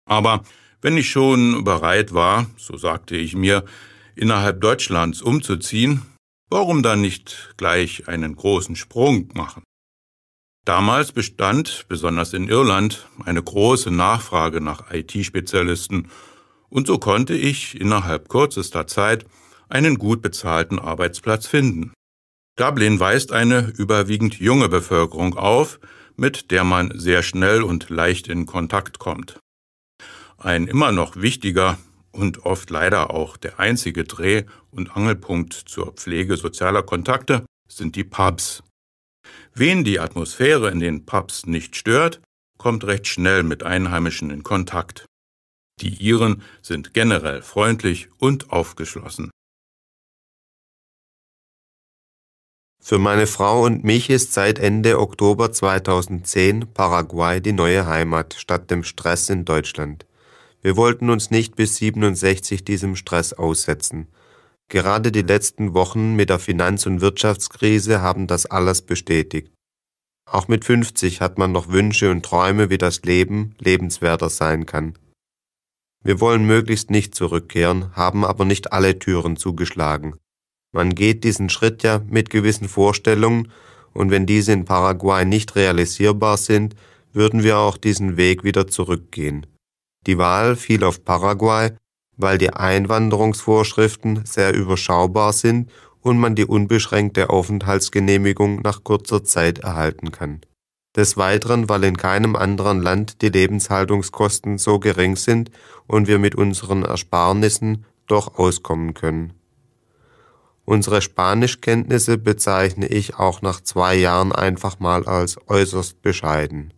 Aber wenn ich schon bereit war, so sagte ich mir, innerhalb Deutschlands umzuziehen, warum dann nicht gleich einen großen Sprung machen? Damals bestand, besonders in Irland, eine große Nachfrage nach IT-Spezialisten, und so konnte ich innerhalb kürzester Zeit einen gut bezahlten Arbeitsplatz finden. Dublin weist eine überwiegend junge Bevölkerung auf, mit der man sehr schnell und leicht in Kontakt kommt. Ein immer noch wichtiger und oft leider auch der einzige Dreh- und Angelpunkt zur Pflege sozialer Kontakte sind die Pubs. Wen die Atmosphäre in den Pubs nicht stört, kommt recht schnell mit Einheimischen in Kontakt. Die Iren sind generell freundlich und aufgeschlossen. Für meine Frau und mich ist seit Ende Oktober 2010 Paraguay die neue Heimat statt dem Stress in Deutschland. Wir wollten uns nicht bis 67 diesem Stress aussetzen. Gerade die letzten Wochen mit der Finanz- und Wirtschaftskrise haben das alles bestätigt. Auch mit 50 hat man noch Wünsche und Träume, wie das Leben lebenswerter sein kann. Wir wollen möglichst nicht zurückkehren, haben aber nicht alle Türen zugeschlagen. Man geht diesen Schritt ja mit gewissen Vorstellungen, und wenn diese in Paraguay nicht realisierbar sind, würden wir auch diesen Weg wieder zurückgehen. Die Wahl fiel auf Paraguay, weil die Einwanderungsvorschriften sehr überschaubar sind und man die unbeschränkte Aufenthaltsgenehmigung nach kurzer Zeit erhalten kann. Des Weiteren, weil in keinem anderen Land die Lebenshaltungskosten so gering sind und wir mit unseren Ersparnissen doch auskommen können. Unsere Spanischkenntnisse bezeichne ich auch nach zwei Jahren einfach mal als äußerst bescheiden.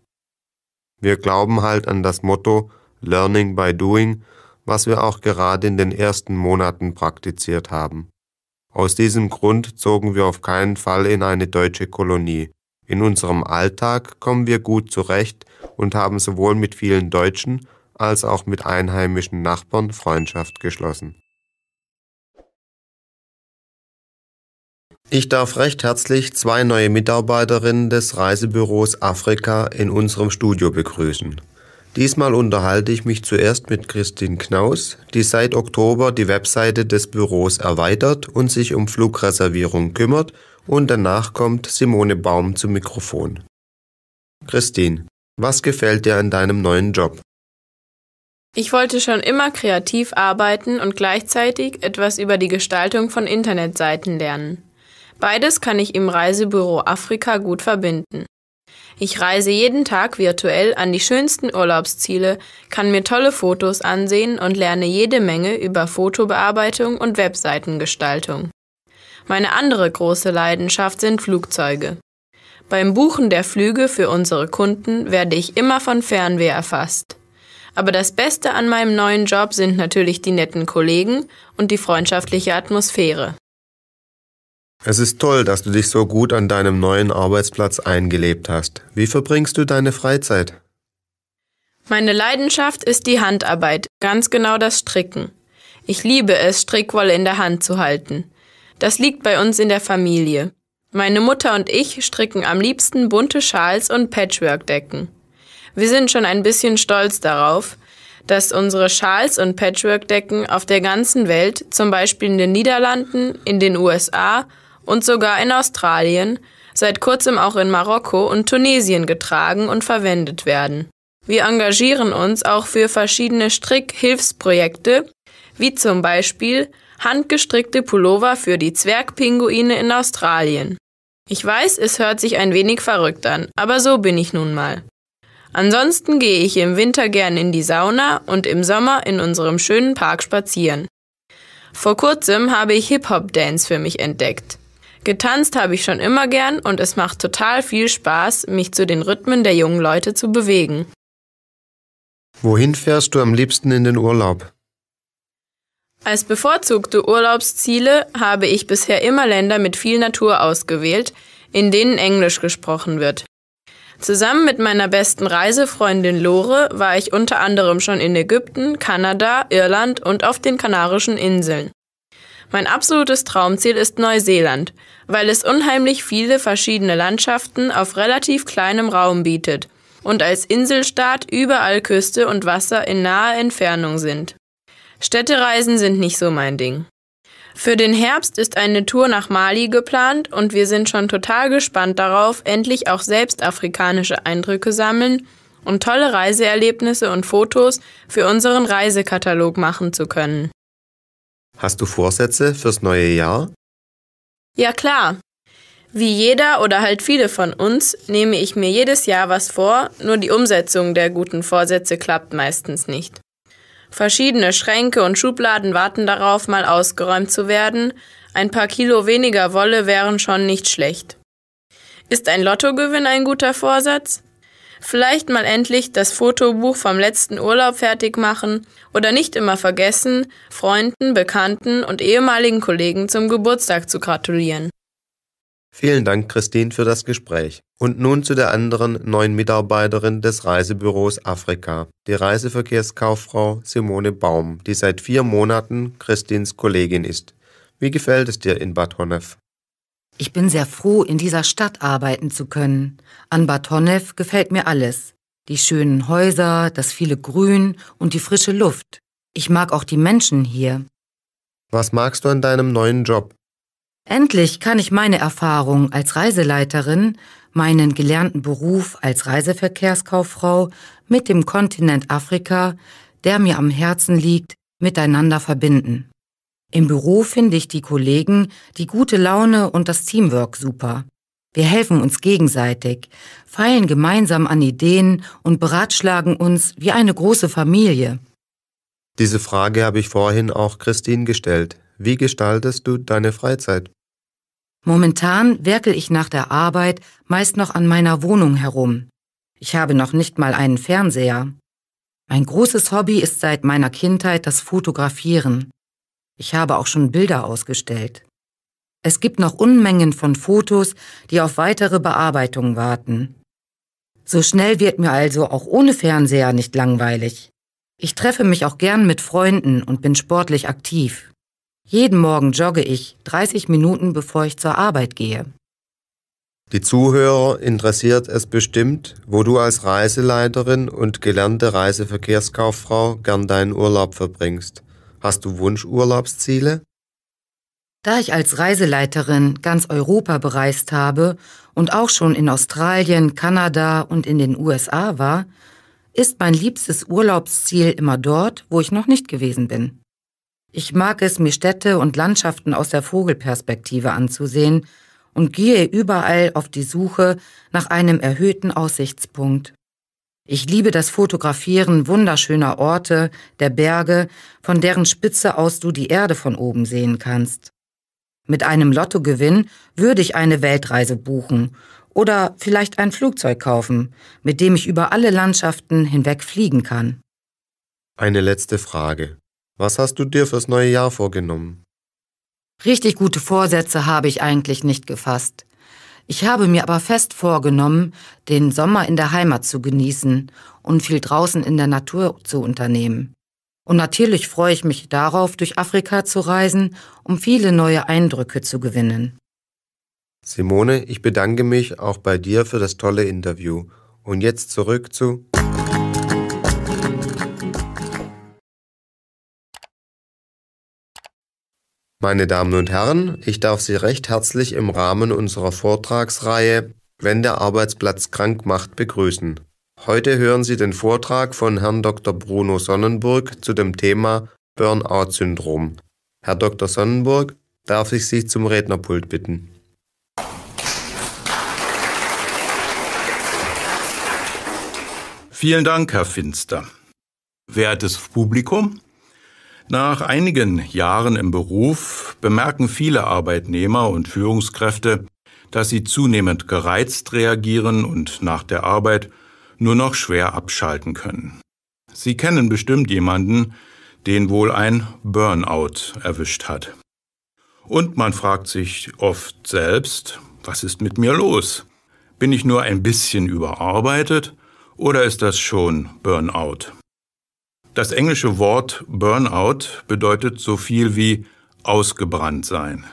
Wir glauben halt an das Motto Learning by Doing, was wir auch gerade in den ersten Monaten praktiziert haben. Aus diesem Grund zogen wir auf keinen Fall in eine deutsche Kolonie. In unserem Alltag kommen wir gut zurecht und haben sowohl mit vielen Deutschen als auch mit einheimischen Nachbarn Freundschaft geschlossen. Ich darf recht herzlich zwei neue Mitarbeiterinnen des Reisebüros Afrika in unserem Studio begrüßen. Diesmal unterhalte ich mich zuerst mit Christine Knaus, die seit Oktober die Webseite des Büros erweitert und sich um Flugreservierung kümmert und danach kommt Simone Baum zum Mikrofon. Christine, was gefällt dir an deinem neuen Job? Ich wollte schon immer kreativ arbeiten und gleichzeitig etwas über die Gestaltung von Internetseiten lernen. Beides kann ich im Reisebüro Afrika gut verbinden. Ich reise jeden Tag virtuell an die schönsten Urlaubsziele, kann mir tolle Fotos ansehen und lerne jede Menge über Fotobearbeitung und Webseitengestaltung. Meine andere große Leidenschaft sind Flugzeuge. Beim Buchen der Flüge für unsere Kunden werde ich immer von Fernweh erfasst. Aber das Beste an meinem neuen Job sind natürlich die netten Kollegen und die freundschaftliche Atmosphäre. Es ist toll, dass du dich so gut an deinem neuen Arbeitsplatz eingelebt hast. Wie verbringst du deine Freizeit? Meine Leidenschaft ist die Handarbeit, ganz genau das Stricken. Ich liebe es, Strickwolle in der Hand zu halten. Das liegt bei uns in der Familie. Meine Mutter und ich stricken am liebsten bunte Schals und Patchwork-Decken. Wir sind schon ein bisschen stolz darauf, dass unsere Schals und Patchwork-Decken auf der ganzen Welt, zum Beispiel in den Niederlanden, in den USA und sogar in Australien, seit kurzem auch in Marokko und Tunesien getragen und verwendet werden. Wir engagieren uns auch für verschiedene Strickhilfsprojekte, wie zum Beispiel handgestrickte Pullover für die Zwergpinguine in Australien. Ich weiß, es hört sich ein wenig verrückt an, aber so bin ich nun mal. Ansonsten gehe ich im Winter gern in die Sauna und im Sommer in unserem schönen Park spazieren. Vor kurzem habe ich Hip-Hop-Dance für mich entdeckt. Getanzt habe ich schon immer gern und es macht total viel Spaß, mich zu den Rhythmen der jungen Leute zu bewegen. Wohin fährst du am liebsten in den Urlaub? Als bevorzugte Urlaubsziele habe ich bisher immer Länder mit viel Natur ausgewählt, in denen Englisch gesprochen wird. Zusammen mit meiner besten Reisefreundin Lore war ich unter anderem schon in Ägypten, Kanada, Irland und auf den Kanarischen Inseln. Mein absolutes Traumziel ist Neuseeland, weil es unheimlich viele verschiedene Landschaften auf relativ kleinem Raum bietet und als Inselstaat überall Küste und Wasser in naher Entfernung sind. Städtereisen sind nicht so mein Ding. Für den Herbst ist eine Tour nach Mali geplant und wir sind schon total gespannt darauf, endlich auch selbst afrikanische Eindrücke sammeln und tolle Reiseerlebnisse und Fotos für unseren Reisekatalog machen zu können. Hast du Vorsätze fürs neue Jahr? Ja klar. Wie jeder oder halt viele von uns nehme ich mir jedes Jahr was vor, nur die Umsetzung der guten Vorsätze klappt meistens nicht. Verschiedene Schränke und Schubladen warten darauf, mal ausgeräumt zu werden, ein paar Kilo weniger Wolle wären schon nicht schlecht. Ist ein Lottogewinn ein guter Vorsatz? Vielleicht mal endlich das Fotobuch vom letzten Urlaub fertig machen oder nicht immer vergessen, Freunden, Bekannten und ehemaligen Kollegen zum Geburtstag zu gratulieren. Vielen Dank, Christine, für das Gespräch. Und nun zu der anderen neuen Mitarbeiterin des Reisebüros Afrika, die Reiseverkehrskauffrau Simone Baum, die seit vier Monaten Christins Kollegin ist. Wie gefällt es dir in Bad Honnef? Ich bin sehr froh, in dieser Stadt arbeiten zu können. An Batonev gefällt mir alles. Die schönen Häuser, das viele Grün und die frische Luft. Ich mag auch die Menschen hier. Was magst du an deinem neuen Job? Endlich kann ich meine Erfahrung als Reiseleiterin, meinen gelernten Beruf als Reiseverkehrskauffrau mit dem Kontinent Afrika, der mir am Herzen liegt, miteinander verbinden. Im Büro finde ich die Kollegen, die gute Laune und das Teamwork super. Wir helfen uns gegenseitig, feilen gemeinsam an Ideen und beratschlagen uns wie eine große Familie. Diese Frage habe ich vorhin auch Christine gestellt. Wie gestaltest du deine Freizeit? Momentan werkel ich nach der Arbeit meist noch an meiner Wohnung herum. Ich habe noch nicht mal einen Fernseher. Mein großes Hobby ist seit meiner Kindheit das Fotografieren. Ich habe auch schon Bilder ausgestellt. Es gibt noch Unmengen von Fotos, die auf weitere Bearbeitung warten. So schnell wird mir also auch ohne Fernseher nicht langweilig. Ich treffe mich auch gern mit Freunden und bin sportlich aktiv. Jeden Morgen jogge ich 30 Minuten, bevor ich zur Arbeit gehe. Die Zuhörer interessiert es bestimmt, wo du als Reiseleiterin und gelernte Reiseverkehrskauffrau gern deinen Urlaub verbringst. Hast du Wunschurlaubsziele? Da ich als Reiseleiterin ganz Europa bereist habe und auch schon in Australien, Kanada und in den USA war, ist mein liebstes Urlaubsziel immer dort, wo ich noch nicht gewesen bin. Ich mag es, mir Städte und Landschaften aus der Vogelperspektive anzusehen und gehe überall auf die Suche nach einem erhöhten Aussichtspunkt. Ich liebe das Fotografieren wunderschöner Orte, der Berge, von deren Spitze aus du die Erde von oben sehen kannst. Mit einem Lottogewinn würde ich eine Weltreise buchen oder vielleicht ein Flugzeug kaufen, mit dem ich über alle Landschaften hinweg fliegen kann. Eine letzte Frage. Was hast du dir fürs neue Jahr vorgenommen? Richtig gute Vorsätze habe ich eigentlich nicht gefasst. Ich habe mir aber fest vorgenommen, den Sommer in der Heimat zu genießen und viel draußen in der Natur zu unternehmen. Und natürlich freue ich mich darauf, durch Afrika zu reisen, um viele neue Eindrücke zu gewinnen. Simone, ich bedanke mich auch bei dir für das tolle Interview. Und jetzt zurück zu Meine Damen und Herren, ich darf Sie recht herzlich im Rahmen unserer Vortragsreihe Wenn der Arbeitsplatz krank macht begrüßen. Heute hören Sie den Vortrag von Herrn Dr. Bruno Sonnenburg zu dem Thema Burnout-Syndrom. Herr Dr. Sonnenburg, darf ich Sie zum Rednerpult bitten? Vielen Dank, Herr Finster. Wertes Publikum, nach einigen Jahren im Beruf bemerken viele Arbeitnehmer und Führungskräfte, dass sie zunehmend gereizt reagieren und nach der Arbeit nur noch schwer abschalten können. Sie kennen bestimmt jemanden, den wohl ein Burnout erwischt hat. Und man fragt sich oft selbst, was ist mit mir los? Bin ich nur ein bisschen überarbeitet oder ist das schon Burnout? Das englische Wort Burnout bedeutet so viel wie ausgebrannt sein.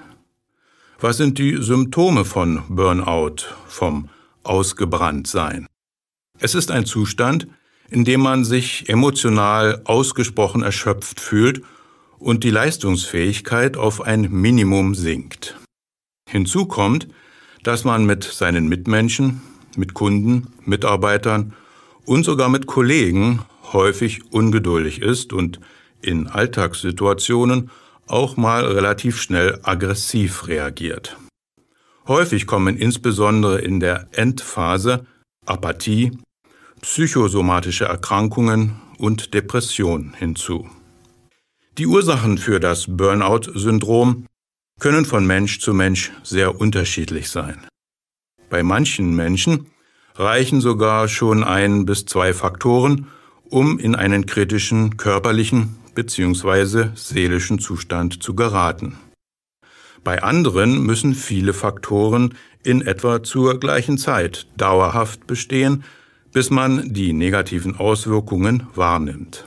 Was sind die Symptome von Burnout, vom Ausgebranntsein? Es ist ein Zustand, in dem man sich emotional ausgesprochen erschöpft fühlt und die Leistungsfähigkeit auf ein Minimum sinkt. Hinzu kommt, dass man mit seinen Mitmenschen, mit Kunden, Mitarbeitern und sogar mit Kollegen häufig ungeduldig ist und in Alltagssituationen auch mal relativ schnell aggressiv reagiert. Häufig kommen insbesondere in der Endphase Apathie, psychosomatische Erkrankungen und Depression hinzu. Die Ursachen für das Burnout-Syndrom können von Mensch zu Mensch sehr unterschiedlich sein. Bei manchen Menschen reichen sogar schon ein bis zwei Faktoren, um in einen kritischen körperlichen bzw. seelischen Zustand zu geraten. Bei anderen müssen viele Faktoren in etwa zur gleichen Zeit dauerhaft bestehen, bis man die negativen Auswirkungen wahrnimmt.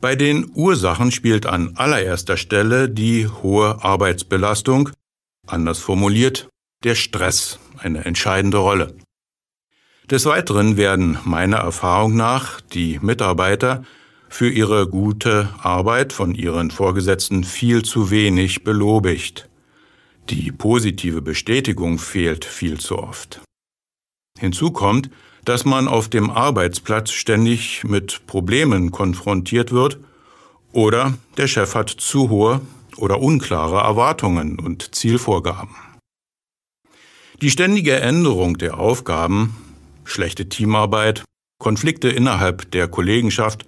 Bei den Ursachen spielt an allererster Stelle die hohe Arbeitsbelastung, anders formuliert der Stress, eine entscheidende Rolle. Des Weiteren werden meiner Erfahrung nach die Mitarbeiter für ihre gute Arbeit von ihren Vorgesetzten viel zu wenig belobigt. Die positive Bestätigung fehlt viel zu oft. Hinzu kommt, dass man auf dem Arbeitsplatz ständig mit Problemen konfrontiert wird oder der Chef hat zu hohe oder unklare Erwartungen und Zielvorgaben. Die ständige Änderung der Aufgaben schlechte Teamarbeit, Konflikte innerhalb der Kollegenschaft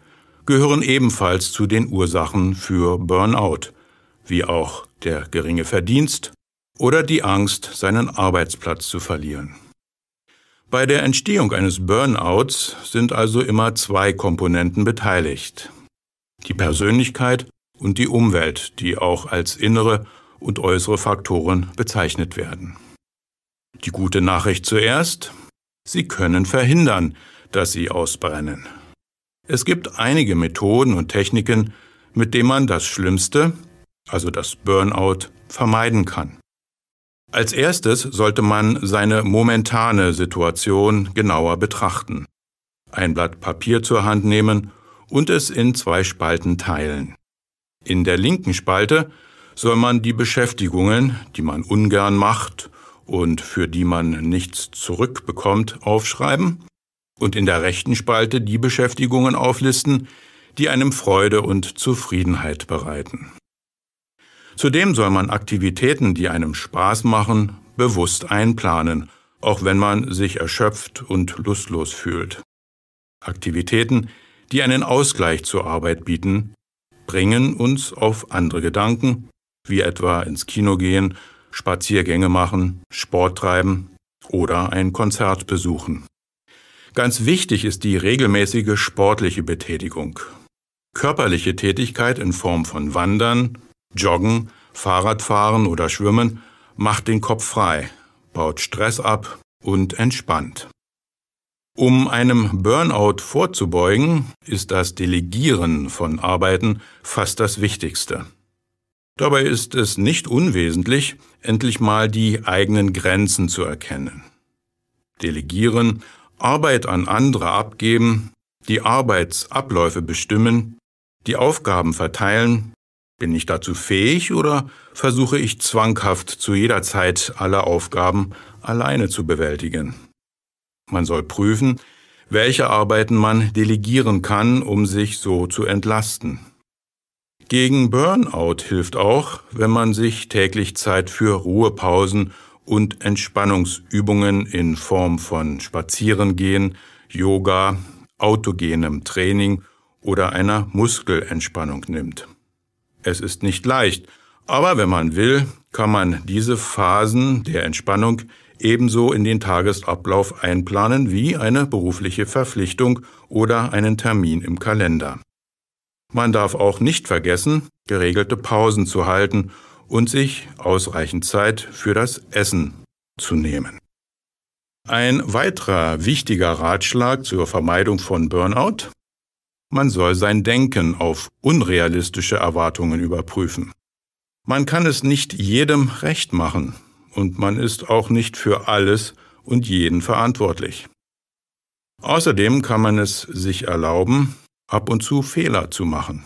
gehören ebenfalls zu den Ursachen für Burnout, wie auch der geringe Verdienst oder die Angst, seinen Arbeitsplatz zu verlieren. Bei der Entstehung eines Burnouts sind also immer zwei Komponenten beteiligt. Die Persönlichkeit und die Umwelt, die auch als innere und äußere Faktoren bezeichnet werden. Die gute Nachricht zuerst, Sie können verhindern, dass sie ausbrennen. Es gibt einige Methoden und Techniken, mit denen man das Schlimmste, also das Burnout, vermeiden kann. Als erstes sollte man seine momentane Situation genauer betrachten, ein Blatt Papier zur Hand nehmen und es in zwei Spalten teilen. In der linken Spalte soll man die Beschäftigungen, die man ungern macht und für die man nichts zurückbekommt, aufschreiben und in der rechten Spalte die Beschäftigungen auflisten, die einem Freude und Zufriedenheit bereiten. Zudem soll man Aktivitäten, die einem Spaß machen, bewusst einplanen, auch wenn man sich erschöpft und lustlos fühlt. Aktivitäten, die einen Ausgleich zur Arbeit bieten, bringen uns auf andere Gedanken, wie etwa ins Kino gehen Spaziergänge machen, Sport treiben oder ein Konzert besuchen. Ganz wichtig ist die regelmäßige sportliche Betätigung. Körperliche Tätigkeit in Form von Wandern, Joggen, Fahrradfahren oder Schwimmen macht den Kopf frei, baut Stress ab und entspannt. Um einem Burnout vorzubeugen, ist das Delegieren von Arbeiten fast das Wichtigste. Dabei ist es nicht unwesentlich, endlich mal die eigenen Grenzen zu erkennen. Delegieren, Arbeit an andere abgeben, die Arbeitsabläufe bestimmen, die Aufgaben verteilen. Bin ich dazu fähig oder versuche ich zwanghaft zu jeder Zeit alle Aufgaben alleine zu bewältigen? Man soll prüfen, welche Arbeiten man delegieren kann, um sich so zu entlasten. Gegen Burnout hilft auch, wenn man sich täglich Zeit für Ruhepausen und Entspannungsübungen in Form von Spazierengehen, Yoga, autogenem Training oder einer Muskelentspannung nimmt. Es ist nicht leicht, aber wenn man will, kann man diese Phasen der Entspannung ebenso in den Tagesablauf einplanen wie eine berufliche Verpflichtung oder einen Termin im Kalender. Man darf auch nicht vergessen, geregelte Pausen zu halten und sich ausreichend Zeit für das Essen zu nehmen. Ein weiterer wichtiger Ratschlag zur Vermeidung von Burnout. Man soll sein Denken auf unrealistische Erwartungen überprüfen. Man kann es nicht jedem recht machen und man ist auch nicht für alles und jeden verantwortlich. Außerdem kann man es sich erlauben, ab und zu Fehler zu machen.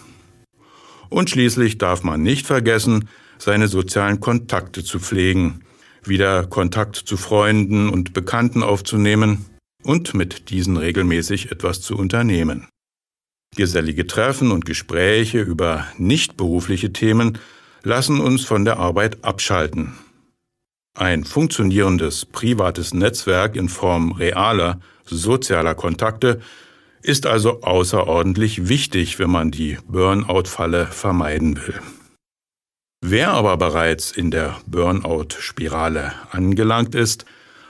Und schließlich darf man nicht vergessen, seine sozialen Kontakte zu pflegen, wieder Kontakt zu Freunden und Bekannten aufzunehmen und mit diesen regelmäßig etwas zu unternehmen. Gesellige Treffen und Gespräche über nicht berufliche Themen lassen uns von der Arbeit abschalten. Ein funktionierendes privates Netzwerk in Form realer, sozialer Kontakte ist also außerordentlich wichtig, wenn man die Burnout-Falle vermeiden will. Wer aber bereits in der Burnout-Spirale angelangt ist,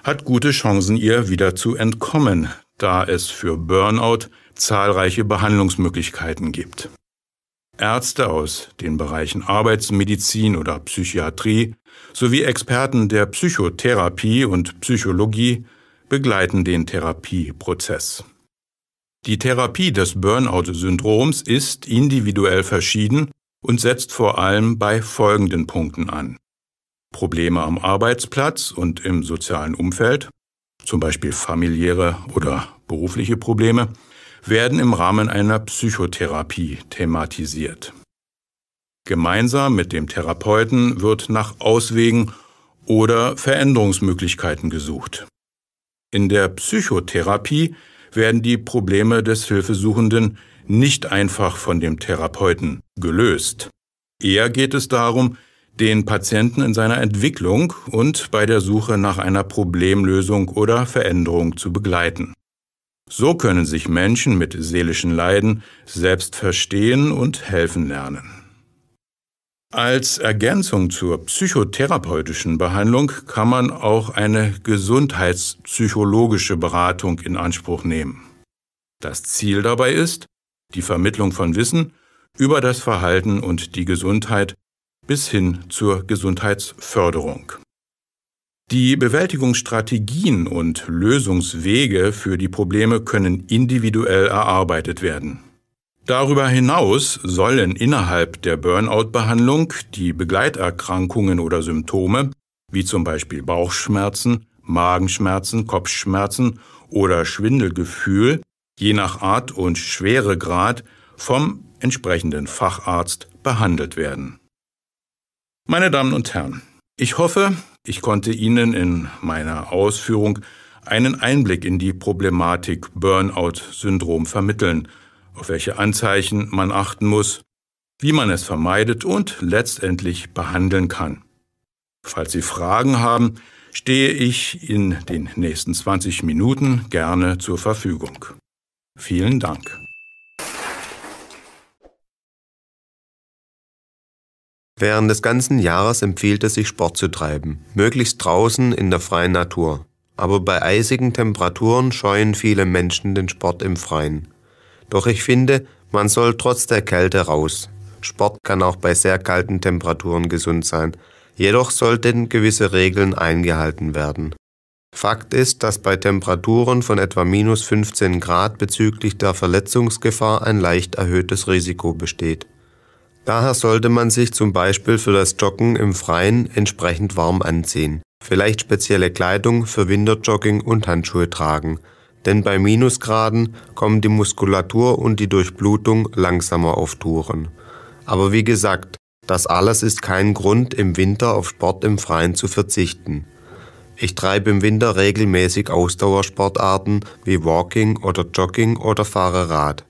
hat gute Chancen, ihr wieder zu entkommen, da es für Burnout zahlreiche Behandlungsmöglichkeiten gibt. Ärzte aus den Bereichen Arbeitsmedizin oder Psychiatrie sowie Experten der Psychotherapie und Psychologie begleiten den Therapieprozess. Die Therapie des Burnout-Syndroms ist individuell verschieden und setzt vor allem bei folgenden Punkten an. Probleme am Arbeitsplatz und im sozialen Umfeld, zum Beispiel familiäre oder berufliche Probleme, werden im Rahmen einer Psychotherapie thematisiert. Gemeinsam mit dem Therapeuten wird nach Auswegen oder Veränderungsmöglichkeiten gesucht. In der Psychotherapie werden die Probleme des Hilfesuchenden nicht einfach von dem Therapeuten gelöst. Eher geht es darum, den Patienten in seiner Entwicklung und bei der Suche nach einer Problemlösung oder Veränderung zu begleiten. So können sich Menschen mit seelischen Leiden selbst verstehen und helfen lernen. Als Ergänzung zur psychotherapeutischen Behandlung kann man auch eine gesundheitspsychologische Beratung in Anspruch nehmen. Das Ziel dabei ist, die Vermittlung von Wissen über das Verhalten und die Gesundheit bis hin zur Gesundheitsförderung. Die Bewältigungsstrategien und Lösungswege für die Probleme können individuell erarbeitet werden. Darüber hinaus sollen innerhalb der Burnout-Behandlung die Begleiterkrankungen oder Symptome, wie zum Beispiel Bauchschmerzen, Magenschmerzen, Kopfschmerzen oder Schwindelgefühl, je nach Art und Schweregrad vom entsprechenden Facharzt behandelt werden. Meine Damen und Herren, ich hoffe, ich konnte Ihnen in meiner Ausführung einen Einblick in die Problematik Burnout-Syndrom vermitteln – auf welche Anzeichen man achten muss, wie man es vermeidet und letztendlich behandeln kann. Falls Sie Fragen haben, stehe ich in den nächsten 20 Minuten gerne zur Verfügung. Vielen Dank. Während des ganzen Jahres empfiehlt es sich, Sport zu treiben, möglichst draußen in der freien Natur. Aber bei eisigen Temperaturen scheuen viele Menschen den Sport im Freien. Doch ich finde, man soll trotz der Kälte raus. Sport kann auch bei sehr kalten Temperaturen gesund sein. Jedoch sollten gewisse Regeln eingehalten werden. Fakt ist, dass bei Temperaturen von etwa minus 15 Grad bezüglich der Verletzungsgefahr ein leicht erhöhtes Risiko besteht. Daher sollte man sich zum Beispiel für das Joggen im Freien entsprechend warm anziehen, vielleicht spezielle Kleidung für Winterjogging und Handschuhe tragen, denn bei Minusgraden kommen die Muskulatur und die Durchblutung langsamer auf Touren. Aber wie gesagt, das alles ist kein Grund, im Winter auf Sport im Freien zu verzichten. Ich treibe im Winter regelmäßig Ausdauersportarten wie Walking oder Jogging oder fahre Rad.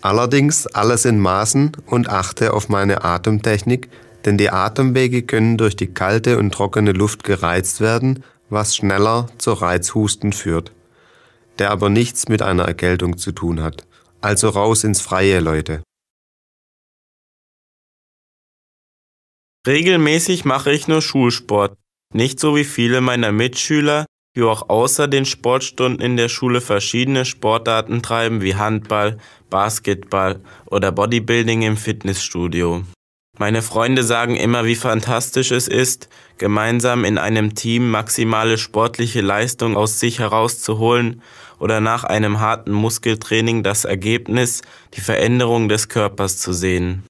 Allerdings alles in Maßen und achte auf meine Atemtechnik, denn die Atemwege können durch die kalte und trockene Luft gereizt werden, was schneller zu Reizhusten führt der aber nichts mit einer Erkältung zu tun hat. Also raus ins Freie, Leute. Regelmäßig mache ich nur Schulsport, nicht so wie viele meiner Mitschüler, die auch außer den Sportstunden in der Schule verschiedene Sportarten treiben wie Handball, Basketball oder Bodybuilding im Fitnessstudio. Meine Freunde sagen immer, wie fantastisch es ist, gemeinsam in einem Team maximale sportliche Leistung aus sich herauszuholen oder nach einem harten Muskeltraining das Ergebnis, die Veränderung des Körpers zu sehen.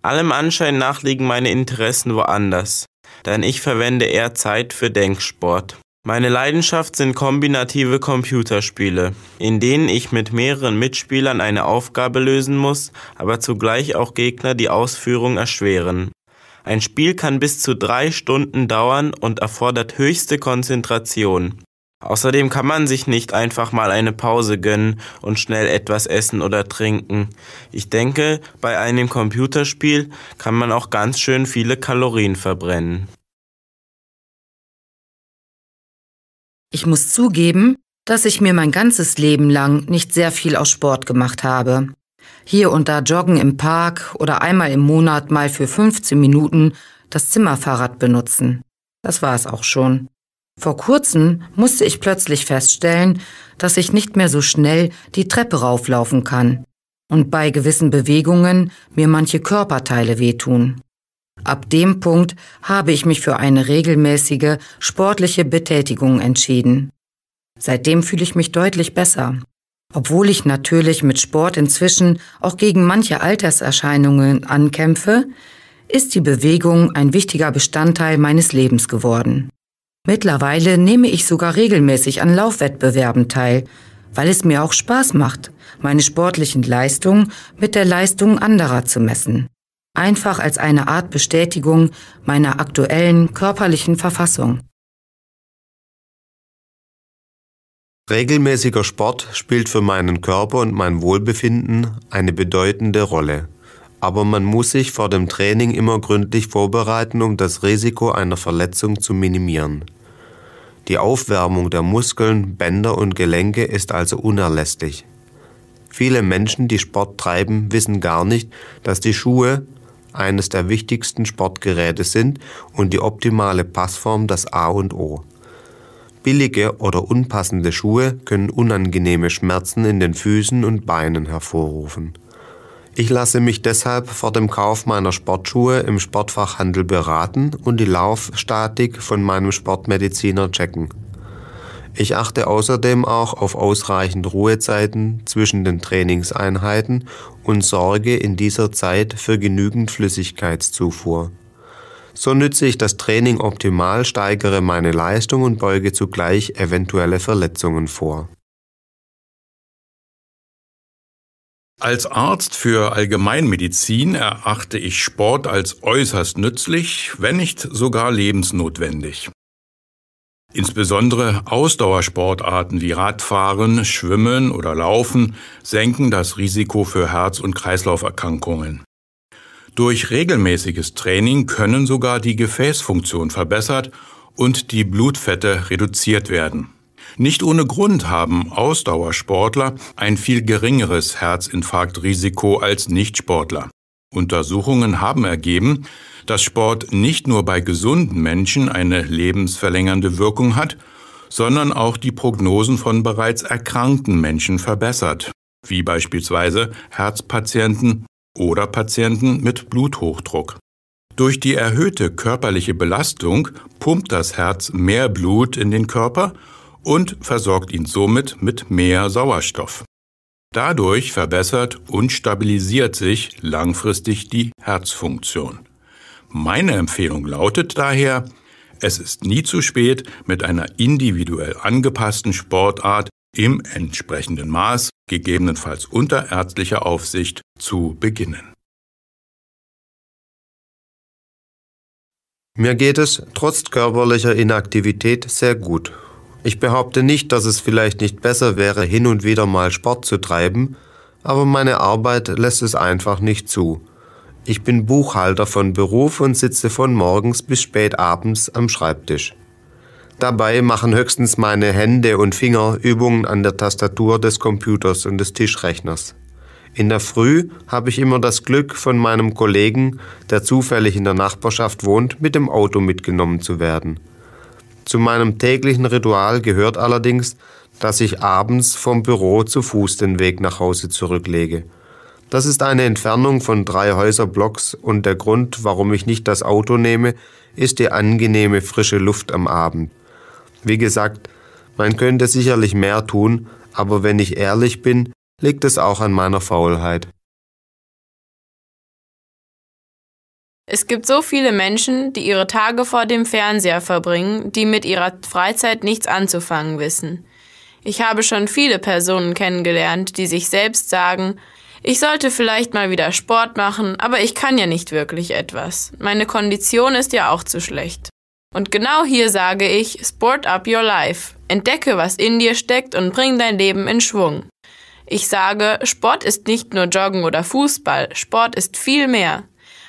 Allem Anschein nach liegen meine Interessen woanders, denn ich verwende eher Zeit für Denksport. Meine Leidenschaft sind kombinative Computerspiele, in denen ich mit mehreren Mitspielern eine Aufgabe lösen muss, aber zugleich auch Gegner die Ausführung erschweren. Ein Spiel kann bis zu drei Stunden dauern und erfordert höchste Konzentration. Außerdem kann man sich nicht einfach mal eine Pause gönnen und schnell etwas essen oder trinken. Ich denke, bei einem Computerspiel kann man auch ganz schön viele Kalorien verbrennen. Ich muss zugeben, dass ich mir mein ganzes Leben lang nicht sehr viel aus Sport gemacht habe. Hier und da joggen im Park oder einmal im Monat mal für 15 Minuten das Zimmerfahrrad benutzen. Das war es auch schon. Vor kurzem musste ich plötzlich feststellen, dass ich nicht mehr so schnell die Treppe rauflaufen kann und bei gewissen Bewegungen mir manche Körperteile wehtun. Ab dem Punkt habe ich mich für eine regelmäßige sportliche Betätigung entschieden. Seitdem fühle ich mich deutlich besser, obwohl ich natürlich mit Sport inzwischen auch gegen manche Alterserscheinungen ankämpfe, ist die Bewegung ein wichtiger Bestandteil meines Lebens geworden. Mittlerweile nehme ich sogar regelmäßig an Laufwettbewerben teil, weil es mir auch Spaß macht, meine sportlichen Leistungen mit der Leistung anderer zu messen einfach als eine Art Bestätigung meiner aktuellen körperlichen Verfassung. Regelmäßiger Sport spielt für meinen Körper und mein Wohlbefinden eine bedeutende Rolle. Aber man muss sich vor dem Training immer gründlich vorbereiten, um das Risiko einer Verletzung zu minimieren. Die Aufwärmung der Muskeln, Bänder und Gelenke ist also unerlässlich. Viele Menschen, die Sport treiben, wissen gar nicht, dass die Schuhe, eines der wichtigsten Sportgeräte sind und die optimale Passform das A und O. Billige oder unpassende Schuhe können unangenehme Schmerzen in den Füßen und Beinen hervorrufen. Ich lasse mich deshalb vor dem Kauf meiner Sportschuhe im Sportfachhandel beraten und die Laufstatik von meinem Sportmediziner checken. Ich achte außerdem auch auf ausreichend Ruhezeiten zwischen den Trainingseinheiten und sorge in dieser Zeit für genügend Flüssigkeitszufuhr. So nütze ich das Training optimal, steigere meine Leistung und beuge zugleich eventuelle Verletzungen vor. Als Arzt für Allgemeinmedizin erachte ich Sport als äußerst nützlich, wenn nicht sogar lebensnotwendig. Insbesondere Ausdauersportarten wie Radfahren, Schwimmen oder Laufen senken das Risiko für Herz- und Kreislauferkrankungen. Durch regelmäßiges Training können sogar die Gefäßfunktion verbessert und die Blutfette reduziert werden. Nicht ohne Grund haben Ausdauersportler ein viel geringeres Herzinfarktrisiko als Nichtsportler. Untersuchungen haben ergeben, dass Sport nicht nur bei gesunden Menschen eine lebensverlängernde Wirkung hat, sondern auch die Prognosen von bereits erkrankten Menschen verbessert, wie beispielsweise Herzpatienten oder Patienten mit Bluthochdruck. Durch die erhöhte körperliche Belastung pumpt das Herz mehr Blut in den Körper und versorgt ihn somit mit mehr Sauerstoff. Dadurch verbessert und stabilisiert sich langfristig die Herzfunktion. Meine Empfehlung lautet daher, es ist nie zu spät, mit einer individuell angepassten Sportart im entsprechenden Maß, gegebenenfalls unter ärztlicher Aufsicht, zu beginnen. Mir geht es trotz körperlicher Inaktivität sehr gut. Ich behaupte nicht, dass es vielleicht nicht besser wäre, hin und wieder mal Sport zu treiben, aber meine Arbeit lässt es einfach nicht zu. Ich bin Buchhalter von Beruf und sitze von morgens bis spät abends am Schreibtisch. Dabei machen höchstens meine Hände und Finger Übungen an der Tastatur des Computers und des Tischrechners. In der Früh habe ich immer das Glück, von meinem Kollegen, der zufällig in der Nachbarschaft wohnt, mit dem Auto mitgenommen zu werden. Zu meinem täglichen Ritual gehört allerdings, dass ich abends vom Büro zu Fuß den Weg nach Hause zurücklege. Das ist eine Entfernung von drei Häuserblocks und der Grund, warum ich nicht das Auto nehme, ist die angenehme frische Luft am Abend. Wie gesagt, man könnte sicherlich mehr tun, aber wenn ich ehrlich bin, liegt es auch an meiner Faulheit. Es gibt so viele Menschen, die ihre Tage vor dem Fernseher verbringen, die mit ihrer Freizeit nichts anzufangen wissen. Ich habe schon viele Personen kennengelernt, die sich selbst sagen, ich sollte vielleicht mal wieder Sport machen, aber ich kann ja nicht wirklich etwas. Meine Kondition ist ja auch zu schlecht. Und genau hier sage ich, Sport up your life. Entdecke, was in dir steckt und bring dein Leben in Schwung. Ich sage, Sport ist nicht nur Joggen oder Fußball, Sport ist viel mehr.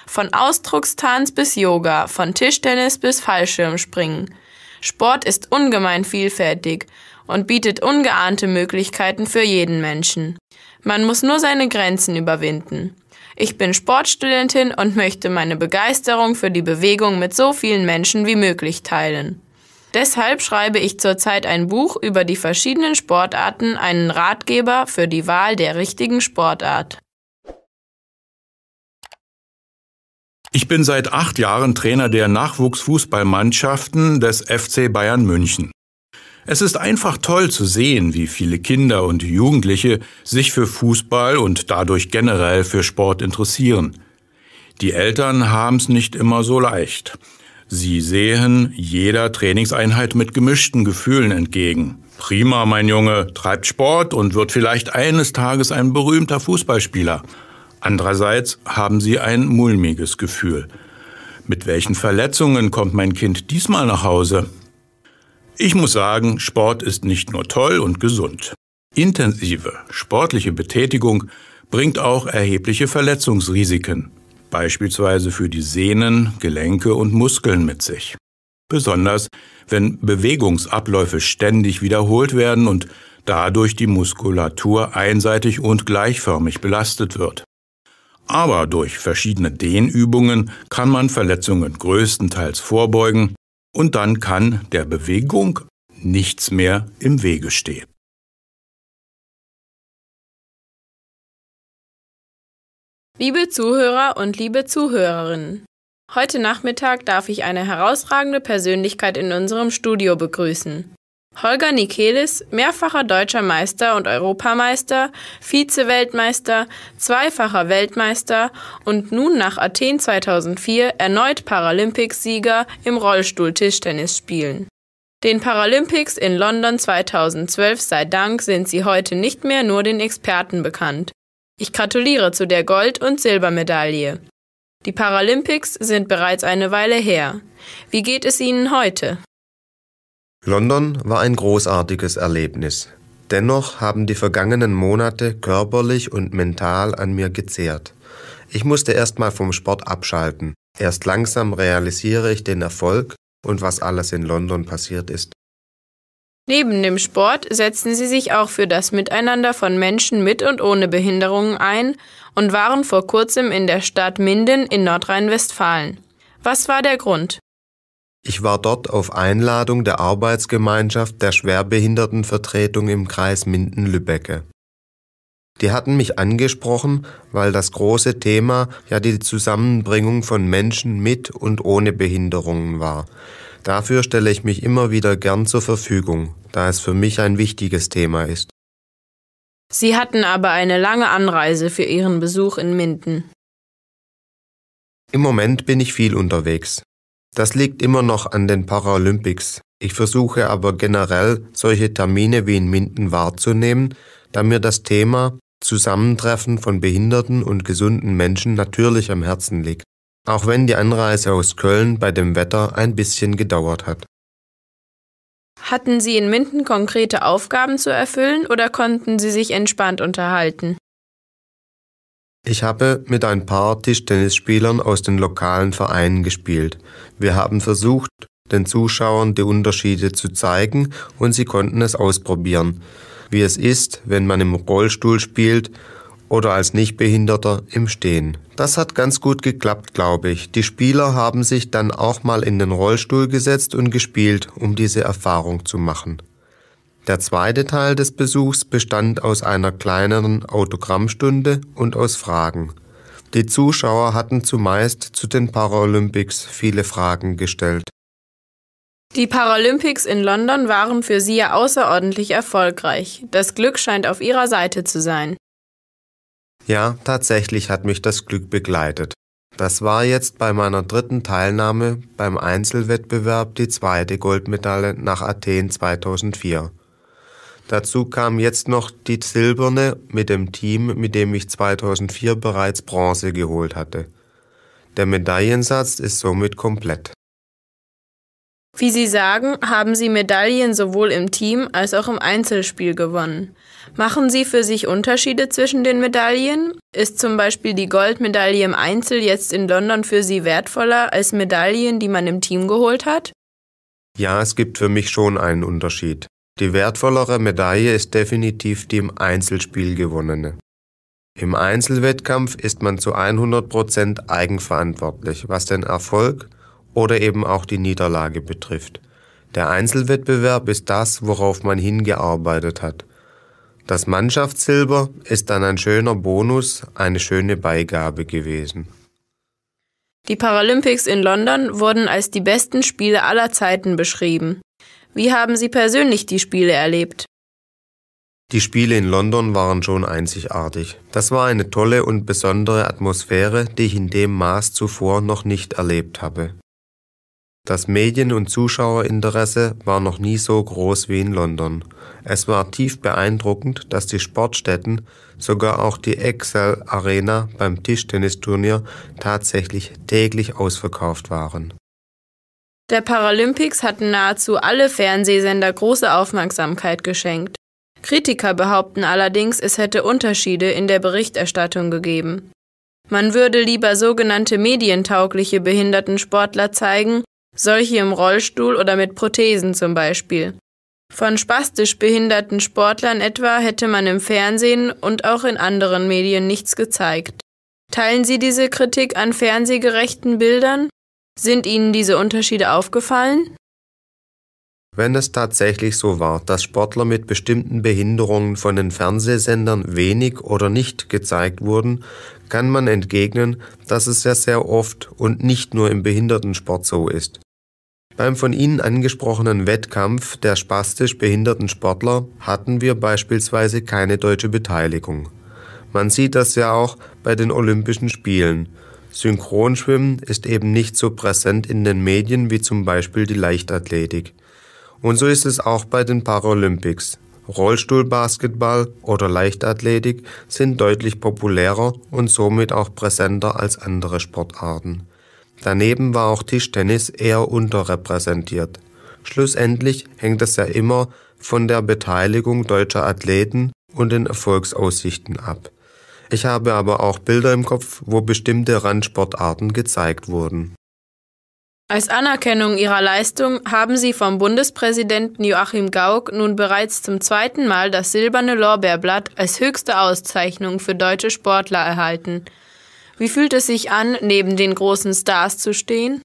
Von Ausdruckstanz bis Yoga, von Tischtennis bis Fallschirmspringen. Sport ist ungemein vielfältig und bietet ungeahnte Möglichkeiten für jeden Menschen. Man muss nur seine Grenzen überwinden. Ich bin Sportstudentin und möchte meine Begeisterung für die Bewegung mit so vielen Menschen wie möglich teilen. Deshalb schreibe ich zurzeit ein Buch über die verschiedenen Sportarten, einen Ratgeber für die Wahl der richtigen Sportart. Ich bin seit acht Jahren Trainer der Nachwuchsfußballmannschaften des FC Bayern München. Es ist einfach toll zu sehen, wie viele Kinder und Jugendliche sich für Fußball und dadurch generell für Sport interessieren. Die Eltern haben's nicht immer so leicht. Sie sehen jeder Trainingseinheit mit gemischten Gefühlen entgegen. Prima, mein Junge, treibt Sport und wird vielleicht eines Tages ein berühmter Fußballspieler. Andererseits haben sie ein mulmiges Gefühl. Mit welchen Verletzungen kommt mein Kind diesmal nach Hause? Ich muss sagen, Sport ist nicht nur toll und gesund. Intensive sportliche Betätigung bringt auch erhebliche Verletzungsrisiken, beispielsweise für die Sehnen, Gelenke und Muskeln mit sich. Besonders wenn Bewegungsabläufe ständig wiederholt werden und dadurch die Muskulatur einseitig und gleichförmig belastet wird. Aber durch verschiedene Dehnübungen kann man Verletzungen größtenteils vorbeugen und dann kann der Bewegung nichts mehr im Wege stehen. Liebe Zuhörer und liebe Zuhörerinnen, heute Nachmittag darf ich eine herausragende Persönlichkeit in unserem Studio begrüßen. Holger Nikelis, mehrfacher deutscher Meister und Europameister, Vize-Weltmeister, zweifacher Weltmeister und nun nach Athen 2004 erneut Paralympicsieger im Rollstuhl-Tischtennis spielen. Den Paralympics in London 2012 sei Dank sind sie heute nicht mehr nur den Experten bekannt. Ich gratuliere zu der Gold- und Silbermedaille. Die Paralympics sind bereits eine Weile her. Wie geht es Ihnen heute? London war ein großartiges Erlebnis. Dennoch haben die vergangenen Monate körperlich und mental an mir gezehrt. Ich musste erstmal vom Sport abschalten. Erst langsam realisiere ich den Erfolg und was alles in London passiert ist. Neben dem Sport setzten sie sich auch für das Miteinander von Menschen mit und ohne Behinderungen ein und waren vor kurzem in der Stadt Minden in Nordrhein-Westfalen. Was war der Grund? Ich war dort auf Einladung der Arbeitsgemeinschaft der Schwerbehindertenvertretung im Kreis Minden-Lübbecke. Die hatten mich angesprochen, weil das große Thema ja die Zusammenbringung von Menschen mit und ohne Behinderungen war. Dafür stelle ich mich immer wieder gern zur Verfügung, da es für mich ein wichtiges Thema ist. Sie hatten aber eine lange Anreise für Ihren Besuch in Minden. Im Moment bin ich viel unterwegs. Das liegt immer noch an den Paralympics. Ich versuche aber generell, solche Termine wie in Minden wahrzunehmen, da mir das Thema Zusammentreffen von behinderten und gesunden Menschen natürlich am Herzen liegt, auch wenn die Anreise aus Köln bei dem Wetter ein bisschen gedauert hat. Hatten Sie in Minden konkrete Aufgaben zu erfüllen oder konnten Sie sich entspannt unterhalten? Ich habe mit ein paar Tischtennisspielern aus den lokalen Vereinen gespielt. Wir haben versucht, den Zuschauern die Unterschiede zu zeigen und sie konnten es ausprobieren, wie es ist, wenn man im Rollstuhl spielt oder als Nichtbehinderter im Stehen. Das hat ganz gut geklappt, glaube ich. Die Spieler haben sich dann auch mal in den Rollstuhl gesetzt und gespielt, um diese Erfahrung zu machen. Der zweite Teil des Besuchs bestand aus einer kleineren Autogrammstunde und aus Fragen. Die Zuschauer hatten zumeist zu den Paralympics viele Fragen gestellt. Die Paralympics in London waren für sie ja außerordentlich erfolgreich. Das Glück scheint auf ihrer Seite zu sein. Ja, tatsächlich hat mich das Glück begleitet. Das war jetzt bei meiner dritten Teilnahme beim Einzelwettbewerb die zweite Goldmedaille nach Athen 2004. Dazu kam jetzt noch die silberne mit dem Team, mit dem ich 2004 bereits Bronze geholt hatte. Der Medaillensatz ist somit komplett. Wie Sie sagen, haben Sie Medaillen sowohl im Team als auch im Einzelspiel gewonnen. Machen Sie für sich Unterschiede zwischen den Medaillen? Ist zum Beispiel die Goldmedaille im Einzel jetzt in London für Sie wertvoller als Medaillen, die man im Team geholt hat? Ja, es gibt für mich schon einen Unterschied. Die wertvollere Medaille ist definitiv die im Einzelspiel gewonnene. Im Einzelwettkampf ist man zu 100% eigenverantwortlich, was den Erfolg oder eben auch die Niederlage betrifft. Der Einzelwettbewerb ist das, worauf man hingearbeitet hat. Das Mannschaftssilber ist dann ein schöner Bonus, eine schöne Beigabe gewesen. Die Paralympics in London wurden als die besten Spiele aller Zeiten beschrieben. Wie haben Sie persönlich die Spiele erlebt? Die Spiele in London waren schon einzigartig. Das war eine tolle und besondere Atmosphäre, die ich in dem Maß zuvor noch nicht erlebt habe. Das Medien- und Zuschauerinteresse war noch nie so groß wie in London. Es war tief beeindruckend, dass die Sportstätten, sogar auch die Excel Arena beim Tischtennisturnier tatsächlich täglich ausverkauft waren. Der Paralympics hatten nahezu alle Fernsehsender große Aufmerksamkeit geschenkt. Kritiker behaupten allerdings, es hätte Unterschiede in der Berichterstattung gegeben. Man würde lieber sogenannte medientaugliche Behindertensportler zeigen, solche im Rollstuhl oder mit Prothesen zum Beispiel. Von spastisch behinderten Sportlern etwa hätte man im Fernsehen und auch in anderen Medien nichts gezeigt. Teilen Sie diese Kritik an fernsehgerechten Bildern? Sind Ihnen diese Unterschiede aufgefallen? Wenn es tatsächlich so war, dass Sportler mit bestimmten Behinderungen von den Fernsehsendern wenig oder nicht gezeigt wurden, kann man entgegnen, dass es ja sehr oft und nicht nur im Behindertensport so ist. Beim von Ihnen angesprochenen Wettkampf der spastisch behinderten Sportler hatten wir beispielsweise keine deutsche Beteiligung. Man sieht das ja auch bei den Olympischen Spielen. Synchronschwimmen ist eben nicht so präsent in den Medien wie zum Beispiel die Leichtathletik. Und so ist es auch bei den Paralympics. Rollstuhlbasketball oder Leichtathletik sind deutlich populärer und somit auch präsenter als andere Sportarten. Daneben war auch Tischtennis eher unterrepräsentiert. Schlussendlich hängt es ja immer von der Beteiligung deutscher Athleten und den Erfolgsaussichten ab. Ich habe aber auch Bilder im Kopf, wo bestimmte Randsportarten gezeigt wurden. Als Anerkennung ihrer Leistung haben sie vom Bundespräsidenten Joachim Gauck nun bereits zum zweiten Mal das Silberne Lorbeerblatt als höchste Auszeichnung für deutsche Sportler erhalten. Wie fühlt es sich an, neben den großen Stars zu stehen?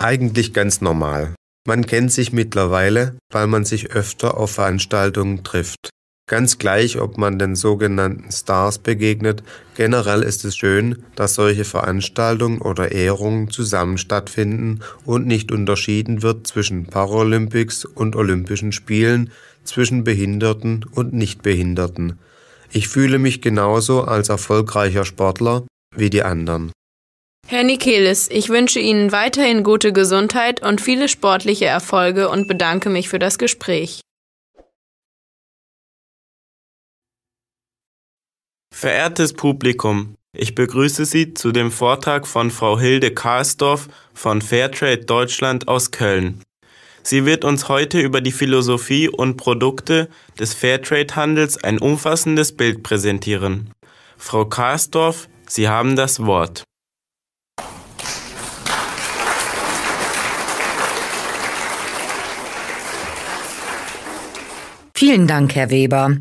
Eigentlich ganz normal. Man kennt sich mittlerweile, weil man sich öfter auf Veranstaltungen trifft. Ganz gleich, ob man den sogenannten Stars begegnet, generell ist es schön, dass solche Veranstaltungen oder Ehrungen zusammen stattfinden und nicht unterschieden wird zwischen Paralympics und Olympischen Spielen, zwischen Behinderten und Nichtbehinderten. Ich fühle mich genauso als erfolgreicher Sportler wie die anderen. Herr Nikelis, ich wünsche Ihnen weiterhin gute Gesundheit und viele sportliche Erfolge und bedanke mich für das Gespräch. Verehrtes Publikum, ich begrüße Sie zu dem Vortrag von Frau Hilde Karsdorf von Fairtrade Deutschland aus Köln. Sie wird uns heute über die Philosophie und Produkte des Fairtrade-Handels ein umfassendes Bild präsentieren. Frau Karsdorf, Sie haben das Wort. Vielen Dank, Herr Weber.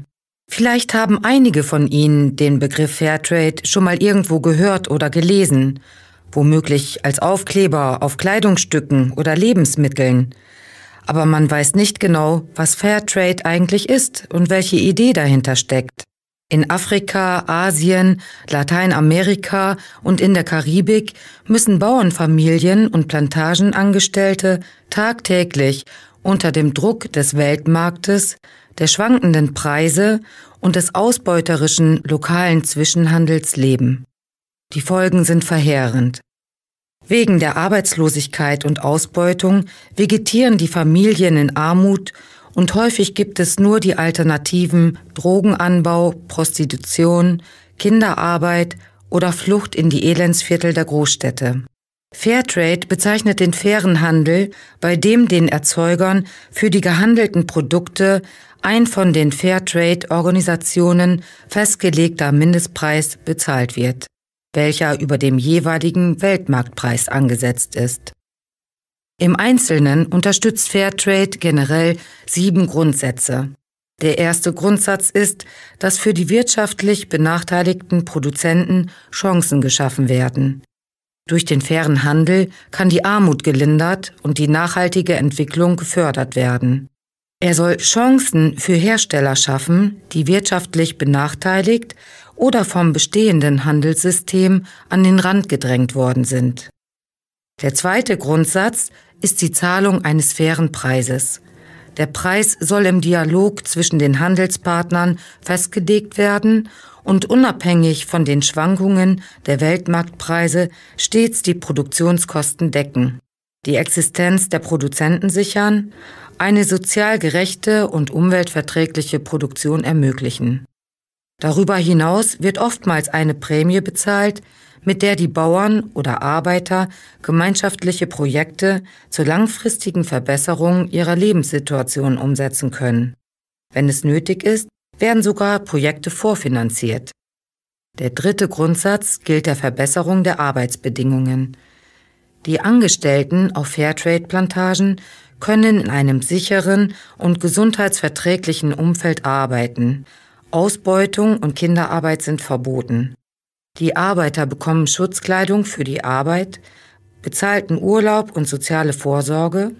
Vielleicht haben einige von Ihnen den Begriff Fairtrade schon mal irgendwo gehört oder gelesen, womöglich als Aufkleber auf Kleidungsstücken oder Lebensmitteln. Aber man weiß nicht genau, was Fairtrade eigentlich ist und welche Idee dahinter steckt. In Afrika, Asien, Lateinamerika und in der Karibik müssen Bauernfamilien und Plantagenangestellte tagtäglich unter dem Druck des Weltmarktes, der schwankenden Preise und des ausbeuterischen lokalen Zwischenhandels leben. Die Folgen sind verheerend. Wegen der Arbeitslosigkeit und Ausbeutung vegetieren die Familien in Armut und häufig gibt es nur die Alternativen Drogenanbau, Prostitution, Kinderarbeit oder Flucht in die Elendsviertel der Großstädte. Fairtrade bezeichnet den fairen Handel, bei dem den Erzeugern für die gehandelten Produkte ein von den Fairtrade-Organisationen festgelegter Mindestpreis bezahlt wird, welcher über dem jeweiligen Weltmarktpreis angesetzt ist. Im Einzelnen unterstützt Fairtrade generell sieben Grundsätze. Der erste Grundsatz ist, dass für die wirtschaftlich benachteiligten Produzenten Chancen geschaffen werden. Durch den fairen Handel kann die Armut gelindert und die nachhaltige Entwicklung gefördert werden. Er soll Chancen für Hersteller schaffen, die wirtschaftlich benachteiligt oder vom bestehenden Handelssystem an den Rand gedrängt worden sind. Der zweite Grundsatz ist die Zahlung eines fairen Preises. Der Preis soll im Dialog zwischen den Handelspartnern festgelegt werden und unabhängig von den Schwankungen der Weltmarktpreise stets die Produktionskosten decken, die Existenz der Produzenten sichern, eine sozial gerechte und umweltverträgliche Produktion ermöglichen. Darüber hinaus wird oftmals eine Prämie bezahlt, mit der die Bauern oder Arbeiter gemeinschaftliche Projekte zur langfristigen Verbesserung ihrer Lebenssituation umsetzen können. Wenn es nötig ist, werden sogar Projekte vorfinanziert. Der dritte Grundsatz gilt der Verbesserung der Arbeitsbedingungen. Die Angestellten auf Fairtrade-Plantagen können in einem sicheren und gesundheitsverträglichen Umfeld arbeiten. Ausbeutung und Kinderarbeit sind verboten. Die Arbeiter bekommen Schutzkleidung für die Arbeit, bezahlten Urlaub und soziale Vorsorge.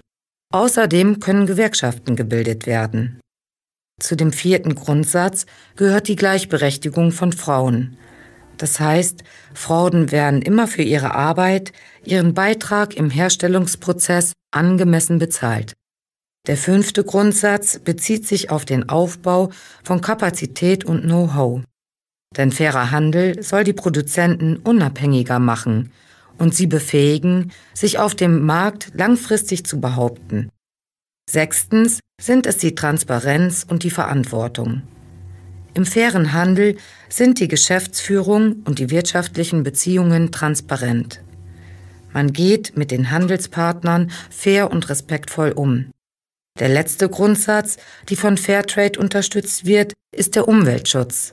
Außerdem können Gewerkschaften gebildet werden. Zu dem vierten Grundsatz gehört die Gleichberechtigung von Frauen. Das heißt, Frauen werden immer für ihre Arbeit, ihren Beitrag im Herstellungsprozess angemessen bezahlt. Der fünfte Grundsatz bezieht sich auf den Aufbau von Kapazität und Know-how. Denn fairer Handel soll die Produzenten unabhängiger machen und sie befähigen, sich auf dem Markt langfristig zu behaupten. Sechstens sind es die Transparenz und die Verantwortung. Im fairen Handel sind die Geschäftsführung und die wirtschaftlichen Beziehungen transparent. Man geht mit den Handelspartnern fair und respektvoll um. Der letzte Grundsatz, die von Fairtrade unterstützt wird, ist der Umweltschutz.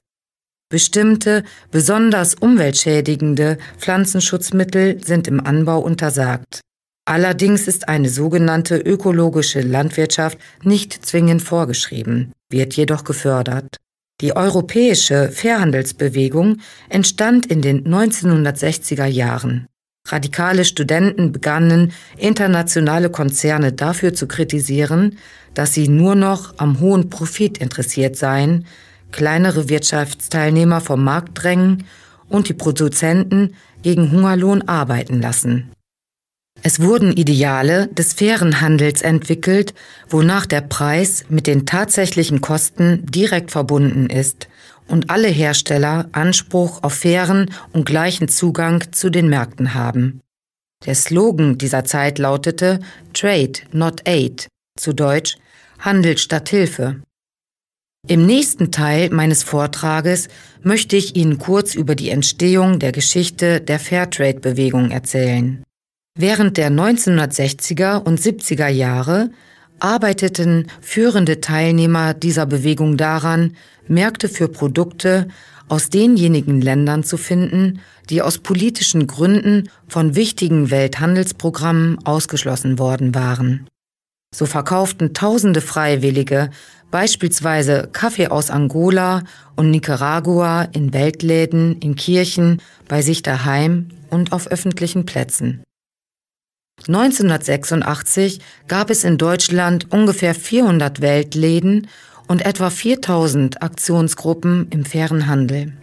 Bestimmte, besonders umweltschädigende Pflanzenschutzmittel sind im Anbau untersagt. Allerdings ist eine sogenannte ökologische Landwirtschaft nicht zwingend vorgeschrieben, wird jedoch gefördert. Die europäische Fairhandelsbewegung entstand in den 1960er Jahren. Radikale Studenten begannen, internationale Konzerne dafür zu kritisieren, dass sie nur noch am hohen Profit interessiert seien, kleinere Wirtschaftsteilnehmer vom Markt drängen und die Produzenten gegen Hungerlohn arbeiten lassen. Es wurden Ideale des fairen Handels entwickelt, wonach der Preis mit den tatsächlichen Kosten direkt verbunden ist und alle Hersteller Anspruch auf fairen und gleichen Zugang zu den Märkten haben. Der Slogan dieser Zeit lautete Trade, not Aid, zu Deutsch Handel statt Hilfe. Im nächsten Teil meines Vortrages möchte ich Ihnen kurz über die Entstehung der Geschichte der Fairtrade-Bewegung erzählen. Während der 1960er und 70er Jahre arbeiteten führende Teilnehmer dieser Bewegung daran, Märkte für Produkte aus denjenigen Ländern zu finden, die aus politischen Gründen von wichtigen Welthandelsprogrammen ausgeschlossen worden waren. So verkauften tausende Freiwillige beispielsweise Kaffee aus Angola und Nicaragua in Weltläden, in Kirchen, bei sich daheim und auf öffentlichen Plätzen. 1986 gab es in Deutschland ungefähr 400 Weltläden und etwa 4000 Aktionsgruppen im fairen Handel.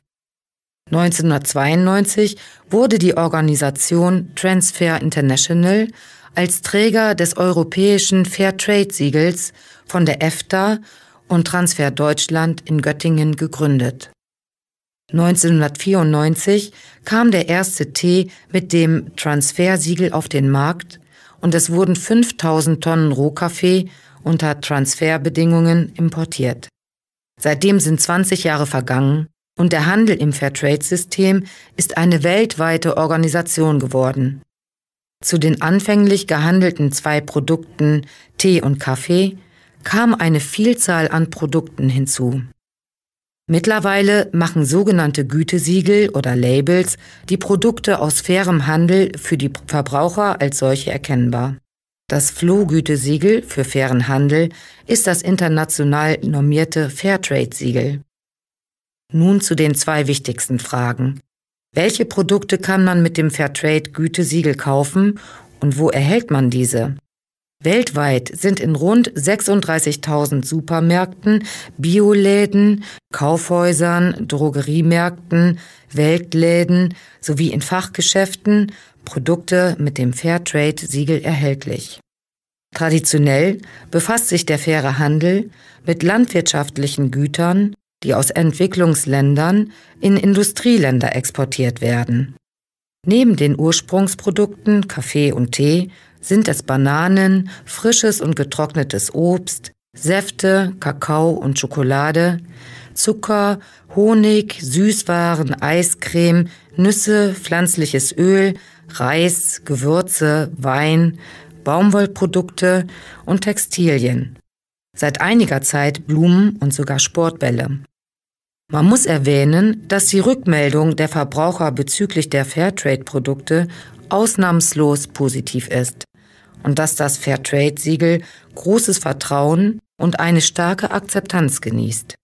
1992 wurde die Organisation Transfer International als Träger des europäischen Fairtrade-Siegels von der EFTA und Transfer Deutschland in Göttingen gegründet. 1994 kam der erste Tee mit dem Transfersiegel auf den Markt und es wurden 5000 Tonnen Rohkaffee unter Transferbedingungen importiert. Seitdem sind 20 Jahre vergangen und der Handel im Fairtrade-System ist eine weltweite Organisation geworden. Zu den anfänglich gehandelten zwei Produkten Tee und Kaffee kam eine Vielzahl an Produkten hinzu. Mittlerweile machen sogenannte Gütesiegel oder Labels die Produkte aus fairem Handel für die Verbraucher als solche erkennbar. Das Flohgütesiegel für fairen Handel ist das international normierte Fairtrade-Siegel. Nun zu den zwei wichtigsten Fragen. Welche Produkte kann man mit dem Fairtrade-Gütesiegel kaufen und wo erhält man diese? Weltweit sind in rund 36.000 Supermärkten, Bioläden, Kaufhäusern, Drogeriemärkten, Weltläden sowie in Fachgeschäften Produkte mit dem Fairtrade-Siegel erhältlich. Traditionell befasst sich der faire Handel mit landwirtschaftlichen Gütern, die aus Entwicklungsländern in Industrieländer exportiert werden. Neben den Ursprungsprodukten Kaffee und Tee sind es Bananen, frisches und getrocknetes Obst, Säfte, Kakao und Schokolade, Zucker, Honig, Süßwaren, Eiscreme, Nüsse, pflanzliches Öl, Reis, Gewürze, Wein, Baumwollprodukte und Textilien. Seit einiger Zeit Blumen und sogar Sportbälle. Man muss erwähnen, dass die Rückmeldung der Verbraucher bezüglich der Fairtrade-Produkte ausnahmslos positiv ist und dass das Fairtrade-Siegel großes Vertrauen und eine starke Akzeptanz genießt.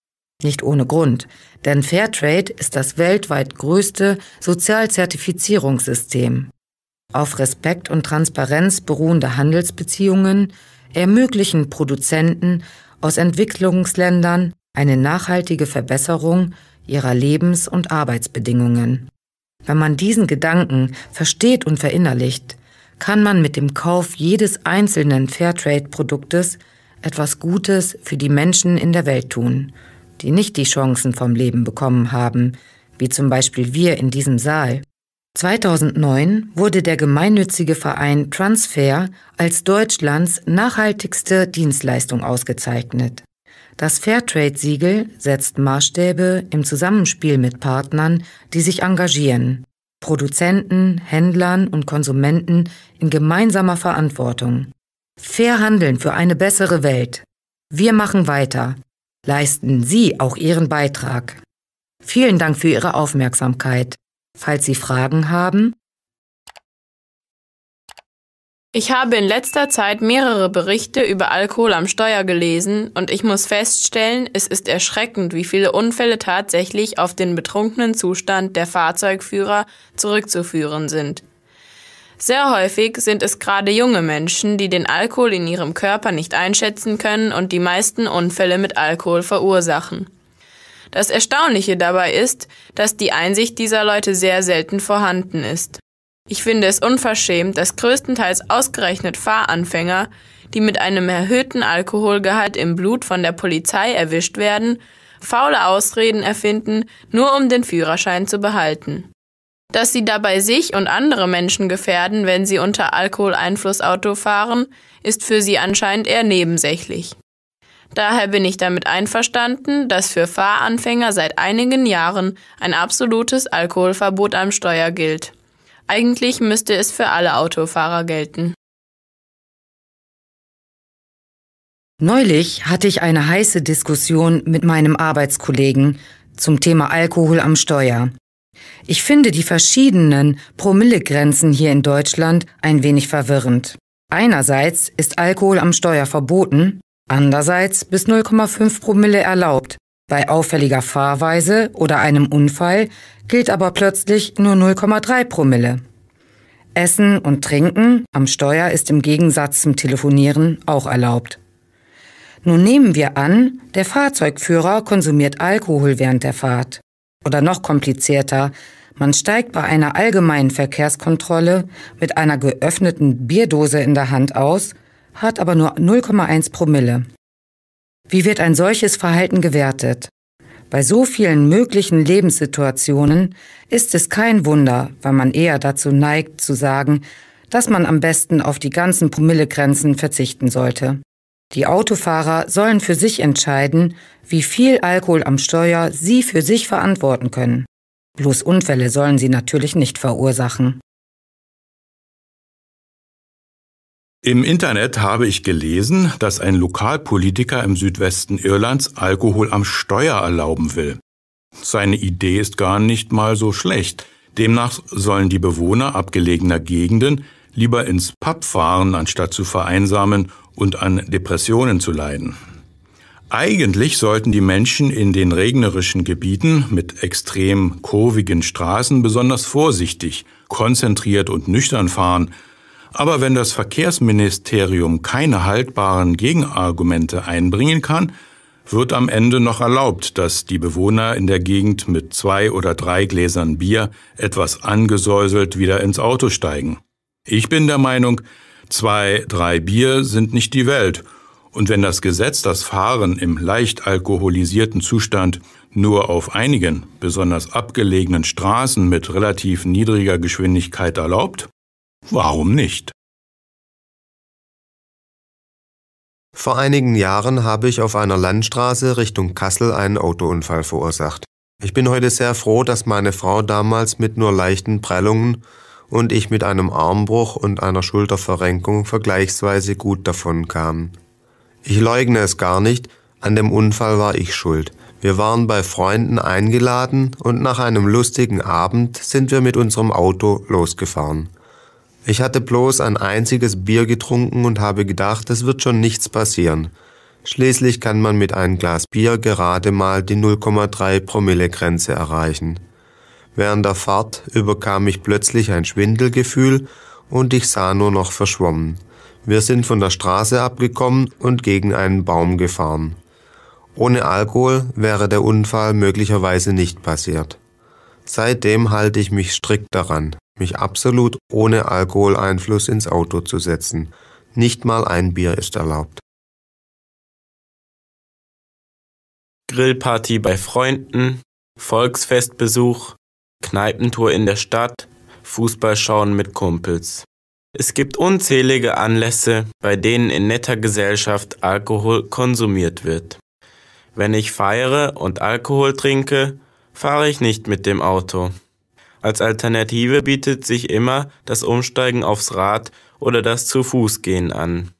Nicht ohne Grund, denn Fairtrade ist das weltweit größte Sozialzertifizierungssystem. Auf Respekt und Transparenz beruhende Handelsbeziehungen ermöglichen Produzenten aus Entwicklungsländern eine nachhaltige Verbesserung ihrer Lebens- und Arbeitsbedingungen. Wenn man diesen Gedanken versteht und verinnerlicht, kann man mit dem Kauf jedes einzelnen Fairtrade-Produktes etwas Gutes für die Menschen in der Welt tun, die nicht die Chancen vom Leben bekommen haben, wie zum Beispiel wir in diesem Saal. 2009 wurde der gemeinnützige Verein Transfer als Deutschlands nachhaltigste Dienstleistung ausgezeichnet. Das Fairtrade-Siegel setzt Maßstäbe im Zusammenspiel mit Partnern, die sich engagieren. Produzenten, Händlern und Konsumenten in gemeinsamer Verantwortung. Fair handeln für eine bessere Welt. Wir machen weiter. Leisten Sie auch Ihren Beitrag. Vielen Dank für Ihre Aufmerksamkeit. Falls Sie Fragen haben, ich habe in letzter Zeit mehrere Berichte über Alkohol am Steuer gelesen und ich muss feststellen, es ist erschreckend, wie viele Unfälle tatsächlich auf den betrunkenen Zustand der Fahrzeugführer zurückzuführen sind. Sehr häufig sind es gerade junge Menschen, die den Alkohol in ihrem Körper nicht einschätzen können und die meisten Unfälle mit Alkohol verursachen. Das Erstaunliche dabei ist, dass die Einsicht dieser Leute sehr selten vorhanden ist. Ich finde es unverschämt, dass größtenteils ausgerechnet Fahranfänger, die mit einem erhöhten Alkoholgehalt im Blut von der Polizei erwischt werden, faule Ausreden erfinden, nur um den Führerschein zu behalten. Dass sie dabei sich und andere Menschen gefährden, wenn sie unter Alkoholeinfluss Auto fahren, ist für sie anscheinend eher nebensächlich. Daher bin ich damit einverstanden, dass für Fahranfänger seit einigen Jahren ein absolutes Alkoholverbot am Steuer gilt. Eigentlich müsste es für alle Autofahrer gelten. Neulich hatte ich eine heiße Diskussion mit meinem Arbeitskollegen zum Thema Alkohol am Steuer. Ich finde die verschiedenen Promillegrenzen hier in Deutschland ein wenig verwirrend. Einerseits ist Alkohol am Steuer verboten, andererseits bis 0,5 Promille erlaubt, bei auffälliger Fahrweise oder einem Unfall gilt aber plötzlich nur 0,3 Promille. Essen und Trinken am Steuer ist im Gegensatz zum Telefonieren auch erlaubt. Nun nehmen wir an, der Fahrzeugführer konsumiert Alkohol während der Fahrt. Oder noch komplizierter, man steigt bei einer allgemeinen Verkehrskontrolle mit einer geöffneten Bierdose in der Hand aus, hat aber nur 0,1 Promille. Wie wird ein solches Verhalten gewertet? Bei so vielen möglichen Lebenssituationen ist es kein Wunder, weil man eher dazu neigt zu sagen, dass man am besten auf die ganzen Promillegrenzen verzichten sollte. Die Autofahrer sollen für sich entscheiden, wie viel Alkohol am Steuer sie für sich verantworten können. Bloß Unfälle sollen sie natürlich nicht verursachen. Im Internet habe ich gelesen, dass ein Lokalpolitiker im Südwesten Irlands Alkohol am Steuer erlauben will. Seine Idee ist gar nicht mal so schlecht. Demnach sollen die Bewohner abgelegener Gegenden lieber ins Pub fahren, anstatt zu vereinsamen und an Depressionen zu leiden. Eigentlich sollten die Menschen in den regnerischen Gebieten mit extrem kurvigen Straßen besonders vorsichtig, konzentriert und nüchtern fahren, aber wenn das Verkehrsministerium keine haltbaren Gegenargumente einbringen kann, wird am Ende noch erlaubt, dass die Bewohner in der Gegend mit zwei oder drei Gläsern Bier etwas angesäuselt wieder ins Auto steigen. Ich bin der Meinung, zwei, drei Bier sind nicht die Welt. Und wenn das Gesetz das Fahren im leicht alkoholisierten Zustand nur auf einigen, besonders abgelegenen Straßen mit relativ niedriger Geschwindigkeit erlaubt, Warum nicht? Vor einigen Jahren habe ich auf einer Landstraße Richtung Kassel einen Autounfall verursacht. Ich bin heute sehr froh, dass meine Frau damals mit nur leichten Prellungen und ich mit einem Armbruch und einer Schulterverrenkung vergleichsweise gut davon kam. Ich leugne es gar nicht, an dem Unfall war ich schuld. Wir waren bei Freunden eingeladen und nach einem lustigen Abend sind wir mit unserem Auto losgefahren. Ich hatte bloß ein einziges Bier getrunken und habe gedacht, es wird schon nichts passieren. Schließlich kann man mit einem Glas Bier gerade mal die 0,3 Promille Grenze erreichen. Während der Fahrt überkam mich plötzlich ein Schwindelgefühl und ich sah nur noch verschwommen. Wir sind von der Straße abgekommen und gegen einen Baum gefahren. Ohne Alkohol wäre der Unfall möglicherweise nicht passiert. Seitdem halte ich mich strikt daran mich absolut ohne Alkoholeinfluss ins Auto zu setzen. Nicht mal ein Bier ist erlaubt. Grillparty bei Freunden, Volksfestbesuch, Kneipentour in der Stadt, Fußballschauen mit Kumpels. Es gibt unzählige Anlässe, bei denen in netter Gesellschaft Alkohol konsumiert wird. Wenn ich feiere und Alkohol trinke, fahre ich nicht mit dem Auto. Als Alternative bietet sich immer das Umsteigen aufs Rad oder das Zu-Fuß-Gehen an.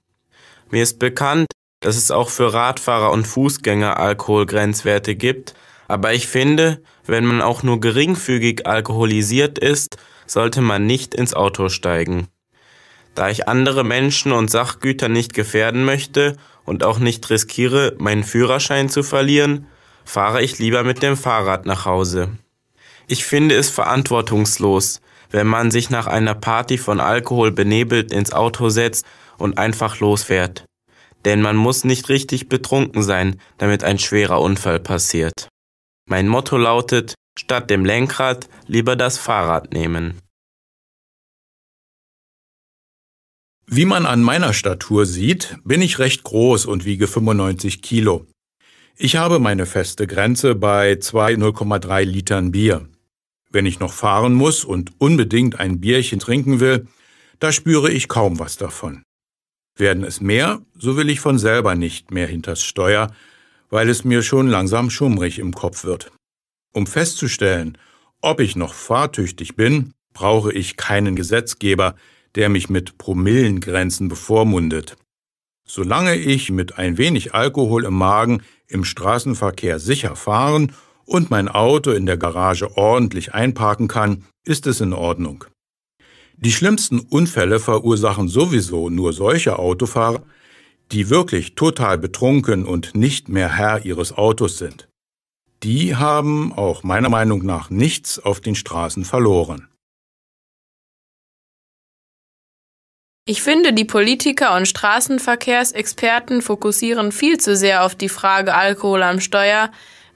Mir ist bekannt, dass es auch für Radfahrer und Fußgänger Alkoholgrenzwerte gibt, aber ich finde, wenn man auch nur geringfügig alkoholisiert ist, sollte man nicht ins Auto steigen. Da ich andere Menschen und Sachgüter nicht gefährden möchte und auch nicht riskiere, meinen Führerschein zu verlieren, fahre ich lieber mit dem Fahrrad nach Hause. Ich finde es verantwortungslos, wenn man sich nach einer Party von Alkohol benebelt ins Auto setzt und einfach losfährt. Denn man muss nicht richtig betrunken sein, damit ein schwerer Unfall passiert. Mein Motto lautet, statt dem Lenkrad lieber das Fahrrad nehmen. Wie man an meiner Statur sieht, bin ich recht groß und wiege 95 Kilo. Ich habe meine feste Grenze bei 2,03 Litern Bier. Wenn ich noch fahren muss und unbedingt ein Bierchen trinken will, da spüre ich kaum was davon. Werden es mehr, so will ich von selber nicht mehr hinters Steuer, weil es mir schon langsam schummrig im Kopf wird. Um festzustellen, ob ich noch fahrtüchtig bin, brauche ich keinen Gesetzgeber, der mich mit Promillengrenzen bevormundet. Solange ich mit ein wenig Alkohol im Magen im Straßenverkehr sicher fahren und mein Auto in der Garage ordentlich einparken kann, ist es in Ordnung. Die schlimmsten Unfälle verursachen sowieso nur solche Autofahrer, die wirklich total betrunken und nicht mehr Herr ihres Autos sind. Die haben auch meiner Meinung nach nichts auf den Straßen verloren. Ich finde, die Politiker und Straßenverkehrsexperten fokussieren viel zu sehr auf die Frage Alkohol am Steuer,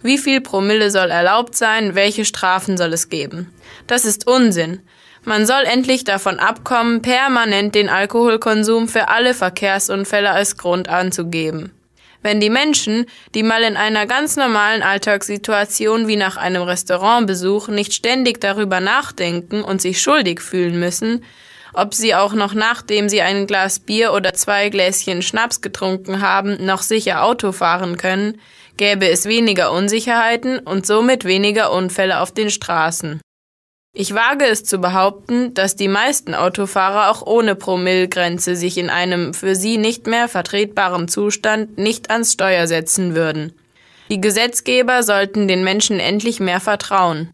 wie viel Promille soll erlaubt sein? Welche Strafen soll es geben? Das ist Unsinn. Man soll endlich davon abkommen, permanent den Alkoholkonsum für alle Verkehrsunfälle als Grund anzugeben. Wenn die Menschen, die mal in einer ganz normalen Alltagssituation wie nach einem Restaurantbesuch nicht ständig darüber nachdenken und sich schuldig fühlen müssen, ob sie auch noch nachdem sie ein Glas Bier oder zwei Gläschen Schnaps getrunken haben, noch sicher Auto fahren können, gäbe es weniger Unsicherheiten und somit weniger Unfälle auf den Straßen. Ich wage es zu behaupten, dass die meisten Autofahrer auch ohne Promillgrenze sich in einem für sie nicht mehr vertretbaren Zustand nicht ans Steuer setzen würden. Die Gesetzgeber sollten den Menschen endlich mehr vertrauen.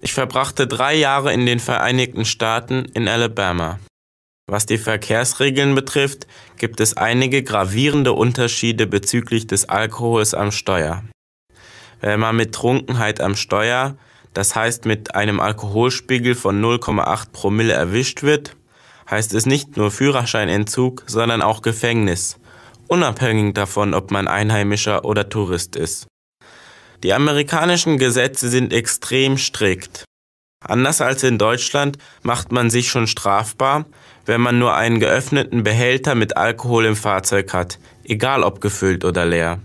Ich verbrachte drei Jahre in den Vereinigten Staaten in Alabama. Was die Verkehrsregeln betrifft, gibt es einige gravierende Unterschiede bezüglich des Alkohols am Steuer. Wenn man mit Trunkenheit am Steuer, das heißt mit einem Alkoholspiegel von 0,8 Promille erwischt wird, heißt es nicht nur Führerscheinentzug, sondern auch Gefängnis, unabhängig davon, ob man Einheimischer oder Tourist ist. Die amerikanischen Gesetze sind extrem strikt. Anders als in Deutschland macht man sich schon strafbar, wenn man nur einen geöffneten Behälter mit Alkohol im Fahrzeug hat, egal ob gefüllt oder leer.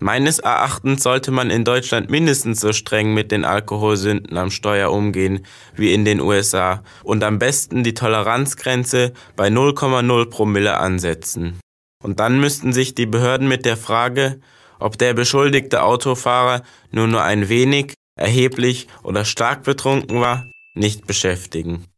Meines Erachtens sollte man in Deutschland mindestens so streng mit den Alkoholsünden am Steuer umgehen wie in den USA und am besten die Toleranzgrenze bei 0,0 Promille ansetzen. Und dann müssten sich die Behörden mit der Frage, ob der beschuldigte Autofahrer nur nur ein wenig, erheblich oder stark betrunken war, nicht beschäftigen.